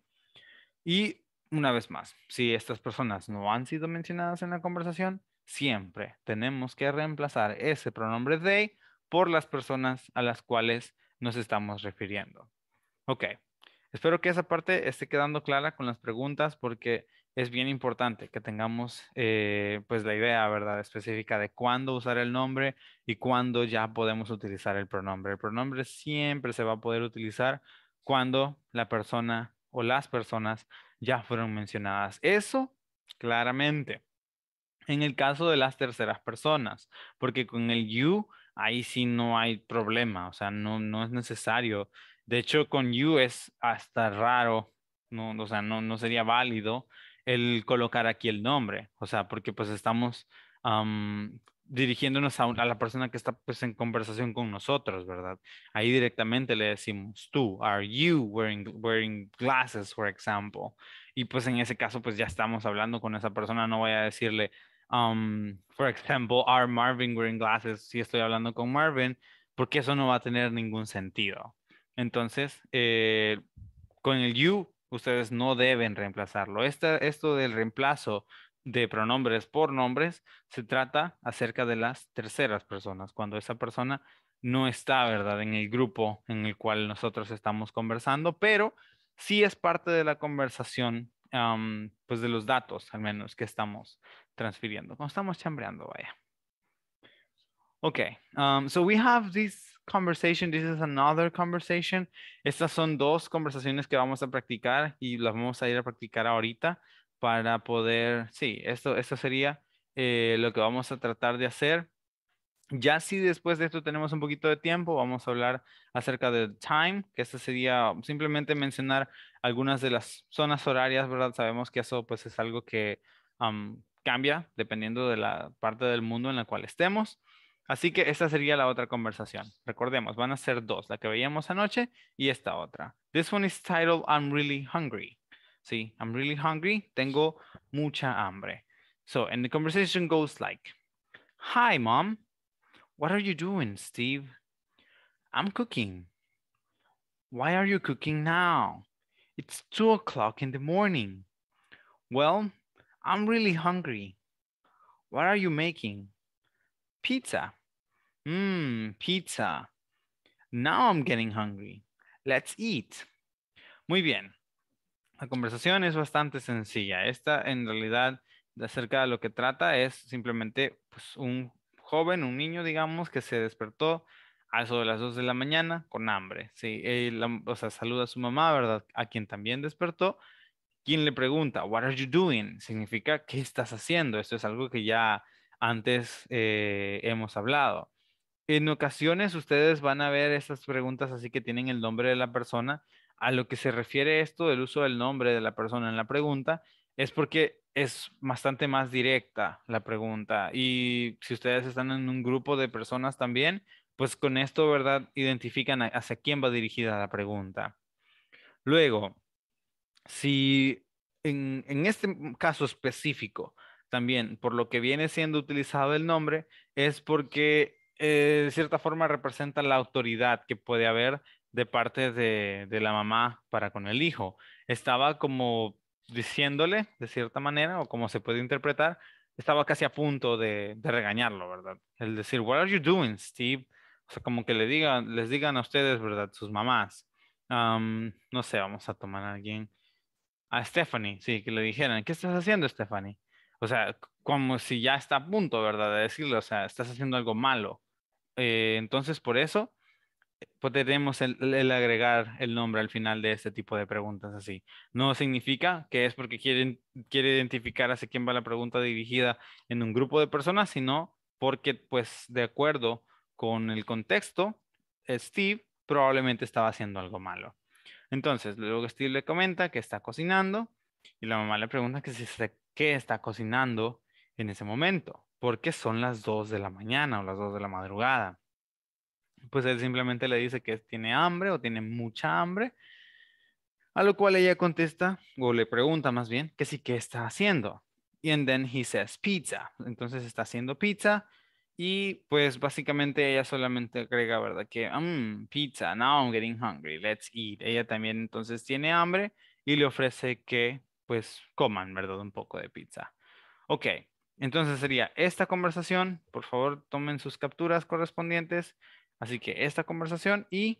Y una vez más, si estas personas no han sido mencionadas en la conversación, siempre tenemos que reemplazar ese pronombre they por las personas a las cuales nos estamos refiriendo. Ok, espero que esa parte esté quedando clara con las preguntas porque es bien importante que tengamos eh, pues la idea, ¿verdad? Específica de cuándo usar el nombre y cuándo ya podemos utilizar el pronombre. El pronombre siempre se va a poder utilizar cuando la persona o las personas ya fueron mencionadas. Eso claramente en el caso de las terceras personas, porque con el you ahí sí no hay problema, o sea, no, no es necesario. De hecho, con you es hasta raro, no, o sea, no, no sería válido el colocar aquí el nombre, o sea, porque pues estamos dirigiéndonos a, a, la persona que está pues en conversación con nosotros, ¿verdad? Ahí directamente le decimos tú, are you wearing, wearing glasses, for example? Y pues en ese caso pues ya estamos hablando con esa persona, no voy a decirle por um, ejemplo, are Marvin wearing glasses? Si estoy hablando con Marvin, porque eso no va a tener ningún sentido. Entonces, eh, con el you, ustedes no deben reemplazarlo. esto del reemplazo de pronombres por nombres se trata acerca de las terceras personas, cuando esa persona no está, ¿verdad?, en el grupo en el cual nosotros estamos conversando, pero sí es parte de la conversación pues de los datos al menos que estamos transfiriendo, cuando estamos chambreando, vaya. Okay, so we have this conversation. This is another conversation. Estas son dos conversaciones que vamos a practicar y las vamos a ir a practicar ahorita para poder, sí, esto, esto sería eh, lo que vamos a tratar de hacer ya si después de esto tenemos un poquito de tiempo, vamos a hablar acerca del time, que esta sería simplemente mencionar algunas de las zonas horarias, ¿verdad? Sabemos que eso pues es algo que cambia dependiendo de la parte del mundo en la cual estemos. Así que esta sería la otra conversación. Recordemos, van a ser dos, la que veíamos anoche y esta otra. This one is titled I'm really hungry. Sí, I'm really hungry. Tengo mucha hambre. So, and the conversation goes like, Hi, mom. What are you doing, Steve? I'm cooking. Why are you cooking now? It's two o'clock in the morning. Well, I'm really hungry. What are you making? Pizza. Mmm, pizza. Now I'm getting hungry. Let's eat. Muy bien. La conversación es bastante sencilla. Esta en realidad acerca de lo que trata es simplemente pues, un joven, un niño, digamos, que se despertó a eso de las 2 de la mañana con hambre. Sí, eh, o sea, saluda a su mamá, ¿verdad? A quien también despertó. ¿Quién le pregunta, What are you doing? Significa, ¿qué estás haciendo? Esto es algo que ya antes eh, hemos hablado. En ocasiones ustedes van a ver estas preguntas así que tienen el nombre de la persona. A lo que se refiere esto del uso del nombre de la persona en la pregunta es porque es bastante más directa la pregunta. Y si ustedes están en un grupo de personas también, pues con esto, ¿verdad? Identifican hacia quién va dirigida la pregunta. Luego, si en, este caso específico, también por lo que viene siendo utilizado el nombre, es porque eh, de cierta forma representa la autoridad que puede haber de parte de, de la mamá para con el hijo. Estaba como diciéndole, de cierta manera, o como se puede interpretar, estaba casi a punto de, regañarlo, ¿verdad? El decir, what are you doing, Steve? O sea, como que le digan, les digan a ustedes, ¿verdad? Sus mamás. no sé, vamos a tomar a alguien. A Stephanie, sí, que le dijeran, ¿qué estás haciendo, Stephanie? O sea, como si ya está a punto, ¿verdad? De decirle, o sea, estás haciendo algo malo. Eh, entonces, por eso, podremos pues, el, agregar el nombre al final de este tipo de preguntas así. No significa que es porque quiere identificar hacia quién va la pregunta dirigida en un grupo de personas, sino porque, pues, de acuerdo con el contexto, Steve probablemente estaba haciendo algo malo. Entonces, luego Steve le comenta que está cocinando y la mamá le pregunta que qué está cocinando en ese momento, porque son las 2 de la mañana o las 2 de la madrugada pues él simplemente le dice que tiene hambre o tiene mucha hambre, a lo cual ella contesta, o le pregunta más bien, que sí, ¿qué está haciendo? Y and then he says pizza. Entonces está haciendo pizza y pues básicamente ella solamente agrega, ¿verdad? Que, mm, pizza, now I'm getting hungry, let's eat. Ella también entonces tiene hambre y le ofrece que pues coman, ¿verdad? Un poco de pizza. Ok, entonces sería esta conversación. Por favor, tomen sus capturas correspondientes. Así que esta conversación y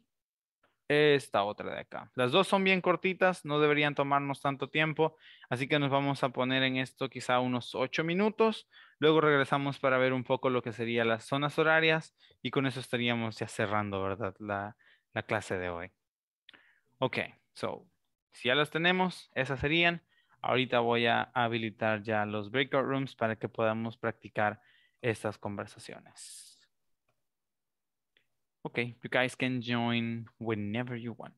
esta otra de acá. Las dos son bien cortitas, no deberían tomarnos tanto tiempo, así que nos vamos a poner en esto quizá unos ocho minutos. Luego regresamos para ver un poco lo que serían las zonas horarias y con eso estaríamos ya cerrando, ¿verdad? La, la clase de hoy. Ok, so, si ya las tenemos, esas serían. Ahorita voy a habilitar ya los breakout rooms para que podamos practicar estas conversaciones. Okay, you guys can join whenever you want.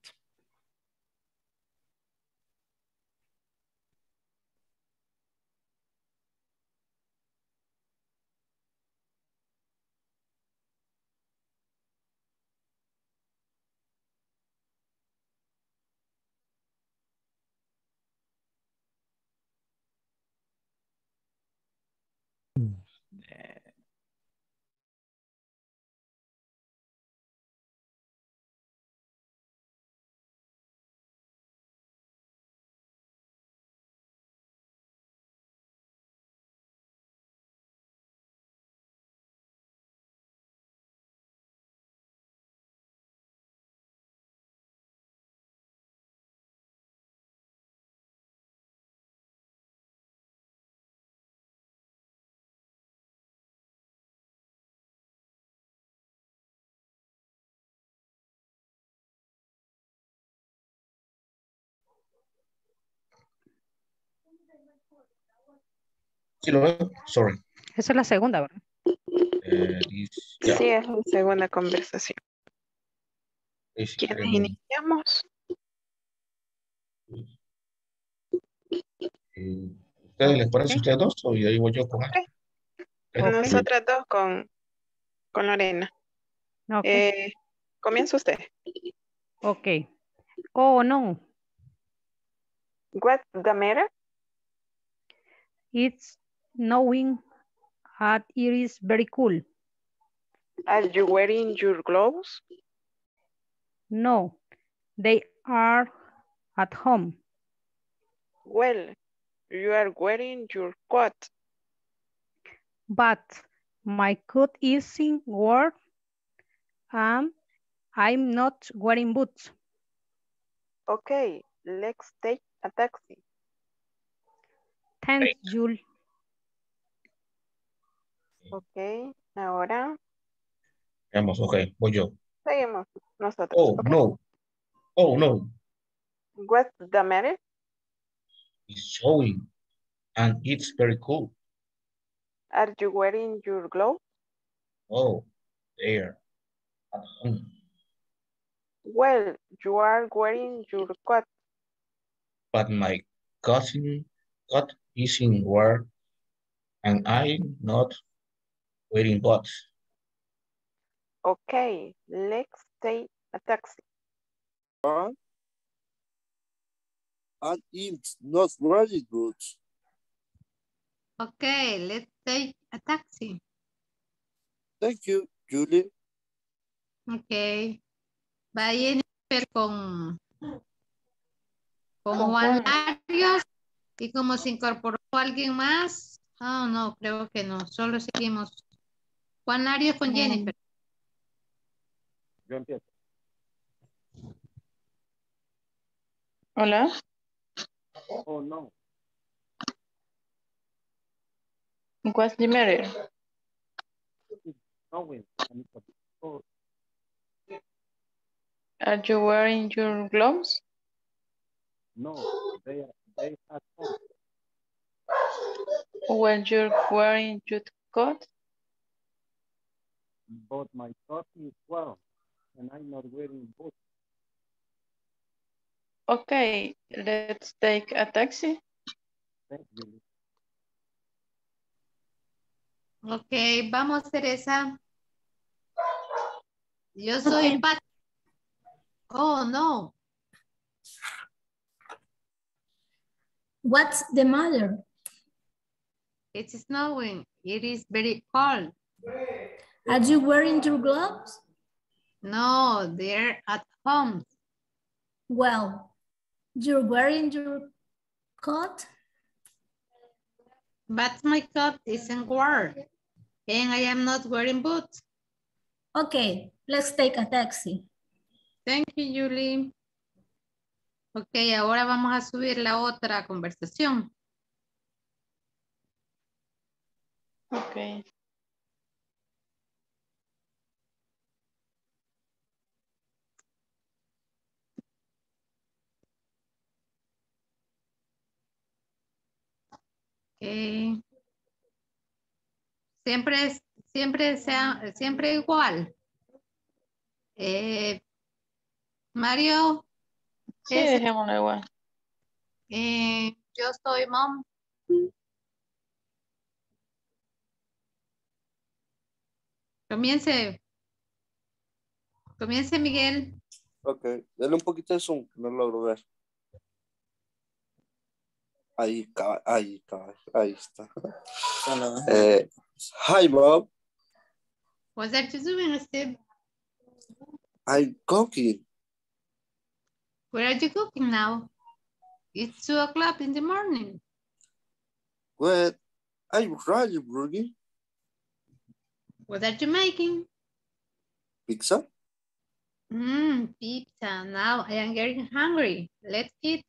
Sí, lo veo. Sorry. Esa es la segunda, ¿verdad? Eh, sí, es la segunda conversación. ¿Quiénes iniciamos? Eh, ¿Ustedes les parece a ustedes dos o yo yo con okay. Nosotras dos con, con Lorena. Eh, comienza usted. Ok. Oh, no. What's the matter? It's snowing that it is very cool. Are you wearing your gloves? No, they are at home. Well, you are wearing your coat. But my coat is in work and I'm not wearing boots. Okay, let's take a taxi. Thanks, Jules. Ok, ahora. are. ok, voy yo. Seguimos nosotros. Oh, okay. no. Oh, no. What's the matter? It's showing and it's very cool. Are you wearing your gloves? Oh, there. At uh-huh. home. Well, you are wearing your coat. But my cousin got in work, and I'm not wearing gloves. Okay, let's take a taxi. Uh, and it's not very good. Okay, let's take a taxi. Thank you, Julie. Okay. bye. Jennifer con, con Juan Y como se incorporó alguien más, oh, no, creo que no, solo seguimos. Juan Arias con Jennifer. Yo empiezo. Hola. Oh, no. What's the matter? Are you wearing your gloves? No, they are When you are wearing your coat? But my coat is well, and I'm not wearing boots. Okay, let's take a taxi. Ok, vamos Teresa. Yo soy Pat. Oh, no. What's the matter? It's snowing. It is very cold. Are you wearing your gloves? No, they're at home. Well, you're wearing your coat? But my coat isn't warm, and I am not wearing boots. Okay, let's take a taxi. Thank you, Julie. Ok, ahora vamos a subir la otra conversación. Ok. Okay. siempre, siempre, sea, siempre igual. Eh, Mario, Sí, es, dejémoslo igual. Eh, yo soy mom. Comience. Comience, Miguel. Ok, dale un poquito de zoom, que no logro ver. Ahí, ahí, ahí está. ahí Eh, hi, mom. What's that you're doing, Steve? I'm cooking. Where are you cooking now? It's two o'clock in the morning. What? Are you ready, Burger. What are you making? Pizza. Mmm, pizza. Now I am getting hungry. Let's eat.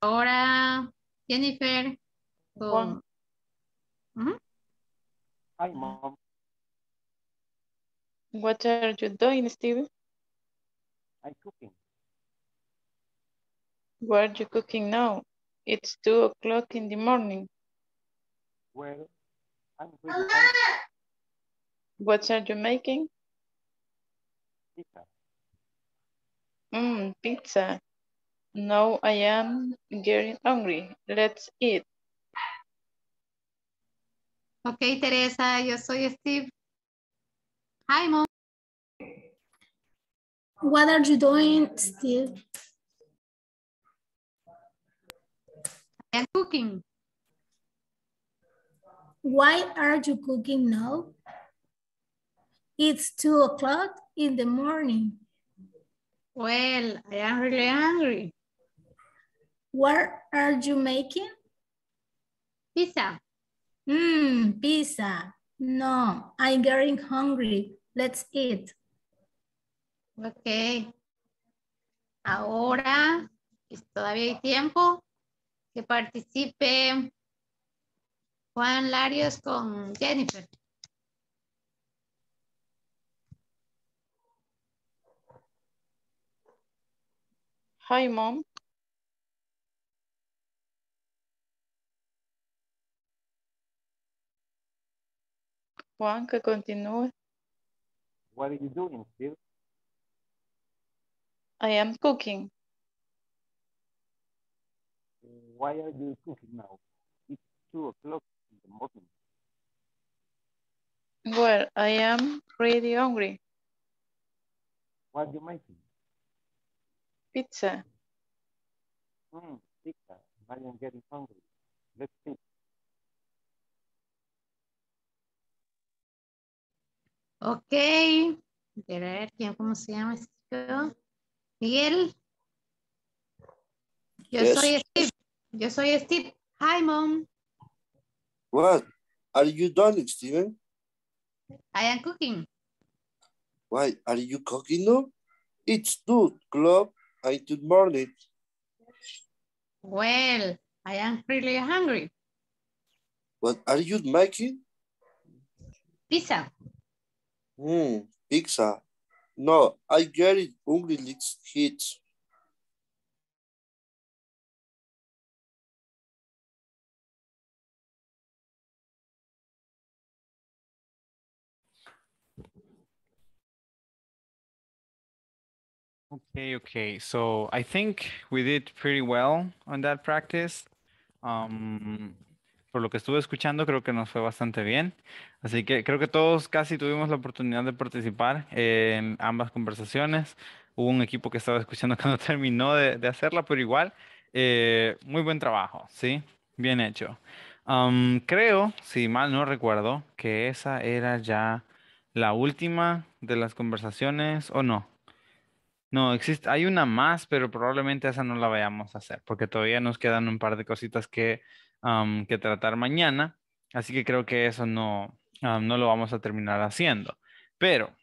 Ahora, Jennifer. Con... Mm -hmm. What are you doing, Steve? I'm cooking. Where are you cooking now? It's two o'clock in the morning. Well, I'm What are you making? Pizza. Mmm, pizza. Now I am getting hungry. Let's eat. Ok, Teresa, yo soy Steve. Hi, Mom. What are you doing, Steve? I'm cooking. Why are you cooking now? It's two o'clock in the morning. Well, I am really hungry. What are you making? Pizza. Mmm, pizza. No, I'm getting hungry. Let's eat. Ok. Ahora, todavía hay tiempo, que participe Juan Larios con Jennifer. Hi, mom. Juan, que continúe. What are you doing, I am cooking. Why are you cooking now? It's two o'clock in the morning. Well, I am really hungry. What are you making? Pizza. Mm, pizza. I am getting hungry. Let's eat. Ok. quién, cómo se llama este Miguel. Yo yes. soy Steve. Yo soy Steve. Hi, mom. What are you doing, Steven? I am cooking. Why are you cooking now? It's two o'clock and two morning. Well, I am really hungry. What are you making? Pizza. Hmm, pizza. No, I get it. Only leaks heat. Okay, okay. So I think we did pretty well on that practice. Um, por lo que estuve escuchando, creo que nos fue bastante bien. Así que creo que todos casi tuvimos la oportunidad de participar en ambas conversaciones. Hubo un equipo que estaba escuchando cuando terminó de, hacerla, pero igual, eh, muy buen trabajo, ¿sí? Bien hecho. creo, si mal no recuerdo, que esa era ya la última de las conversaciones, ¿o no? No, existe, hay una más, pero probablemente esa no la vayamos a hacer, porque todavía nos quedan un par de cositas que, que tratar mañana. Así que creo que eso no, Ah, no lo vamos a terminar haciendo. Pero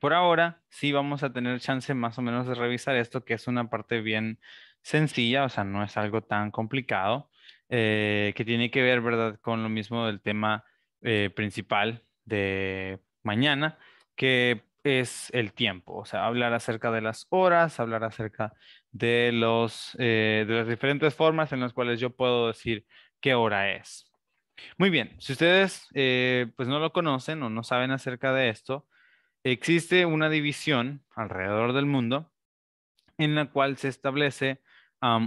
por ahora sí vamos a tener chance más o menos de revisar esto, que es una parte bien sencilla, o sea, no es algo tan complicado, eh, que tiene que ver, ¿verdad?, con lo mismo del tema eh, principal de mañana, que es el tiempo, o sea, hablar acerca de las horas, hablar acerca de, los, eh, de las diferentes formas en las cuales yo puedo decir qué hora es. Muy bien, si ustedes eh, pues no lo conocen o no saben acerca de esto, existe una división alrededor del mundo en la cual se establece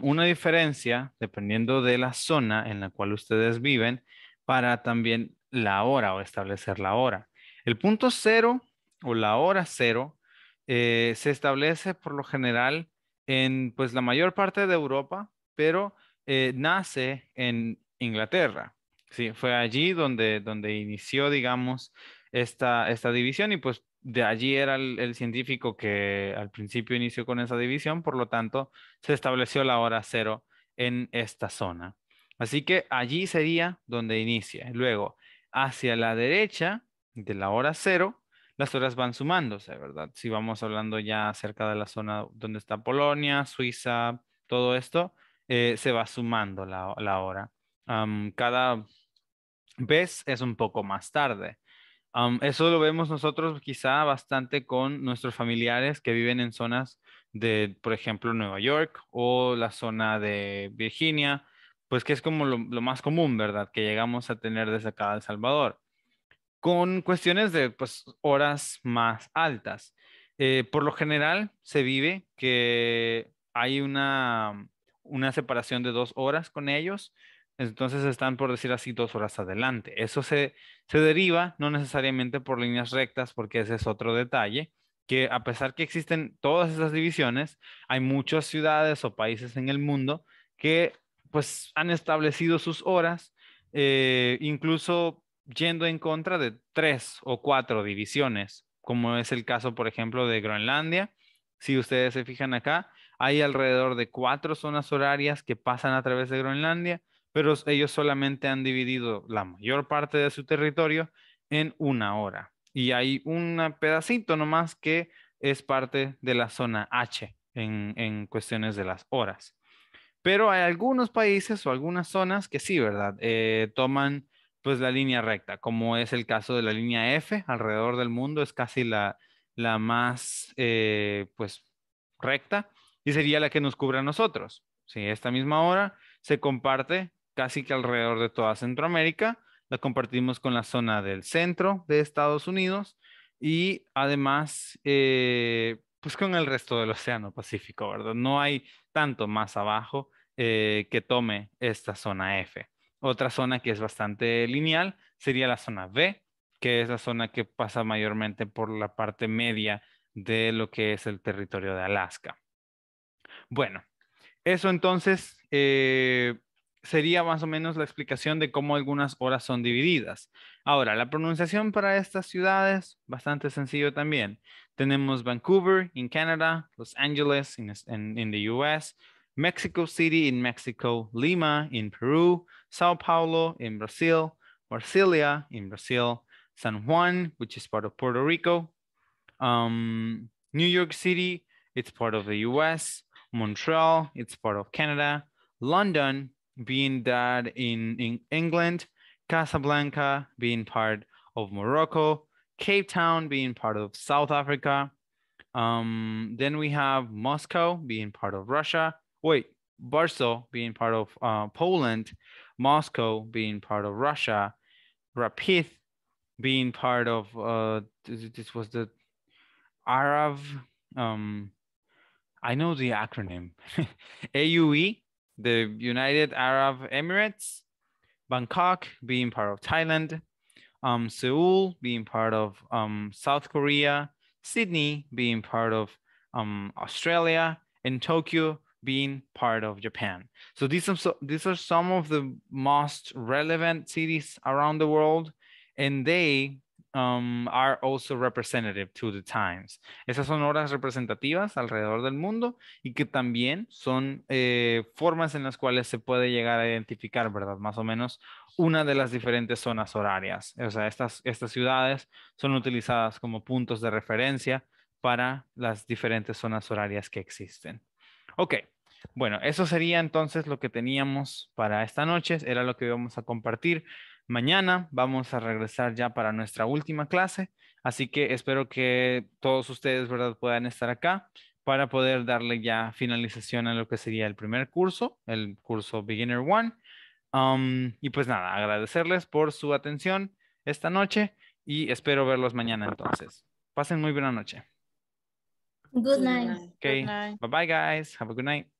una diferencia dependiendo de la zona en la cual ustedes viven para también la hora o establecer la hora. El punto cero o la hora cero eh, se establece por lo general en pues la mayor parte de Europa, pero eh, nace en Inglaterra. Sí, fue allí donde, donde inició, digamos, esta, división y pues de allí era el, científico que al principio inició con esa división, por lo tanto se estableció la hora cero en esta zona. Así que allí sería donde inicia. Luego, hacia la derecha de la hora cero, las horas van sumándose, ¿verdad? Si vamos hablando ya acerca de la zona donde está Polonia, Suiza, todo esto, eh, se va sumando la, la hora cada vez es un poco más tarde. eso lo vemos nosotros quizá bastante con nuestros familiares que viven en zonas de, por ejemplo, Nueva York o la zona de Virginia, pues que es como lo, más común, ¿verdad? Que llegamos a tener desde acá a El Salvador, con cuestiones de pues, horas más altas. Eh, por lo general se vive que hay una, una separación de dos horas con ellos, entonces están, por decir así, dos horas adelante. Eso se, deriva no necesariamente por líneas rectas, porque ese es otro detalle, que a pesar que existen todas esas divisiones, hay muchas ciudades o países en el mundo que pues, han establecido sus horas, eh, incluso yendo en contra de tres o cuatro divisiones, como es el caso, por ejemplo, de Groenlandia. Si ustedes se fijan acá, hay alrededor de cuatro zonas horarias que pasan a través de Groenlandia pero ellos solamente han dividido la mayor parte de su territorio en una hora. Y hay un pedacito nomás que es parte de la zona H en, en cuestiones de las horas. Pero hay algunos países o algunas zonas que sí, ¿verdad? Eh, toman pues la línea recta, como es el caso de la línea F alrededor del mundo, es casi la, la más eh, pues recta y sería la que nos cubre a nosotros. Si esta misma hora se comparte casi que alrededor de toda Centroamérica. La compartimos con la zona del centro de Estados Unidos y además, eh, pues con el resto del Océano Pacífico, ¿verdad? No hay tanto más abajo eh, que tome esta zona F. Otra zona que es bastante lineal sería la zona B, que es la zona que pasa mayormente por la parte media de lo que es el territorio de Alaska. Bueno, eso entonces eh, sería más o menos la explicación de cómo algunas horas son divididas. Ahora, la pronunciación para estas ciudades, bastante sencillo también. Tenemos Vancouver en Canadá, Los Ángeles en the US, Mexico City en México, Lima en Perú, Sao Paulo en Brasil, Marsilia en Brasil, San Juan, which is part of Puerto Rico, um, New York City, it's part of the US, Montreal, it's part of Canada, London, being that in, in England, Casablanca being part of Morocco, Cape Town being part of South Africa. Um, then we have Moscow being part of Russia. Wait, Warsaw being part of uh, Poland, Moscow being part of Russia, Rapith being part of uh, this was the Arab. Um, I know the acronym AUE the United Arab Emirates, Bangkok being part of Thailand, um, Seoul being part of um, South Korea, Sydney being part of um, Australia, and Tokyo being part of Japan. So these are, so, these are some of the most relevant cities around the world, and they Um, are also representative to the times. Esas son horas representativas alrededor del mundo y que también son eh, formas en las cuales se puede llegar a identificar, ¿verdad? Más o menos una de las diferentes zonas horarias. O sea, estas, estas ciudades son utilizadas como puntos de referencia para las diferentes zonas horarias que existen. Ok, bueno, eso sería entonces lo que teníamos para esta noche, era lo que íbamos a compartir. Mañana vamos a regresar ya para nuestra última clase, así que espero que todos ustedes, ¿verdad?, puedan estar acá para poder darle ya finalización a lo que sería el primer curso, el curso Beginner One. Um, y pues nada, agradecerles por su atención esta noche y espero verlos mañana entonces. Pasen muy buena noche. Good night. Okay. Bye bye guys. Have a good night.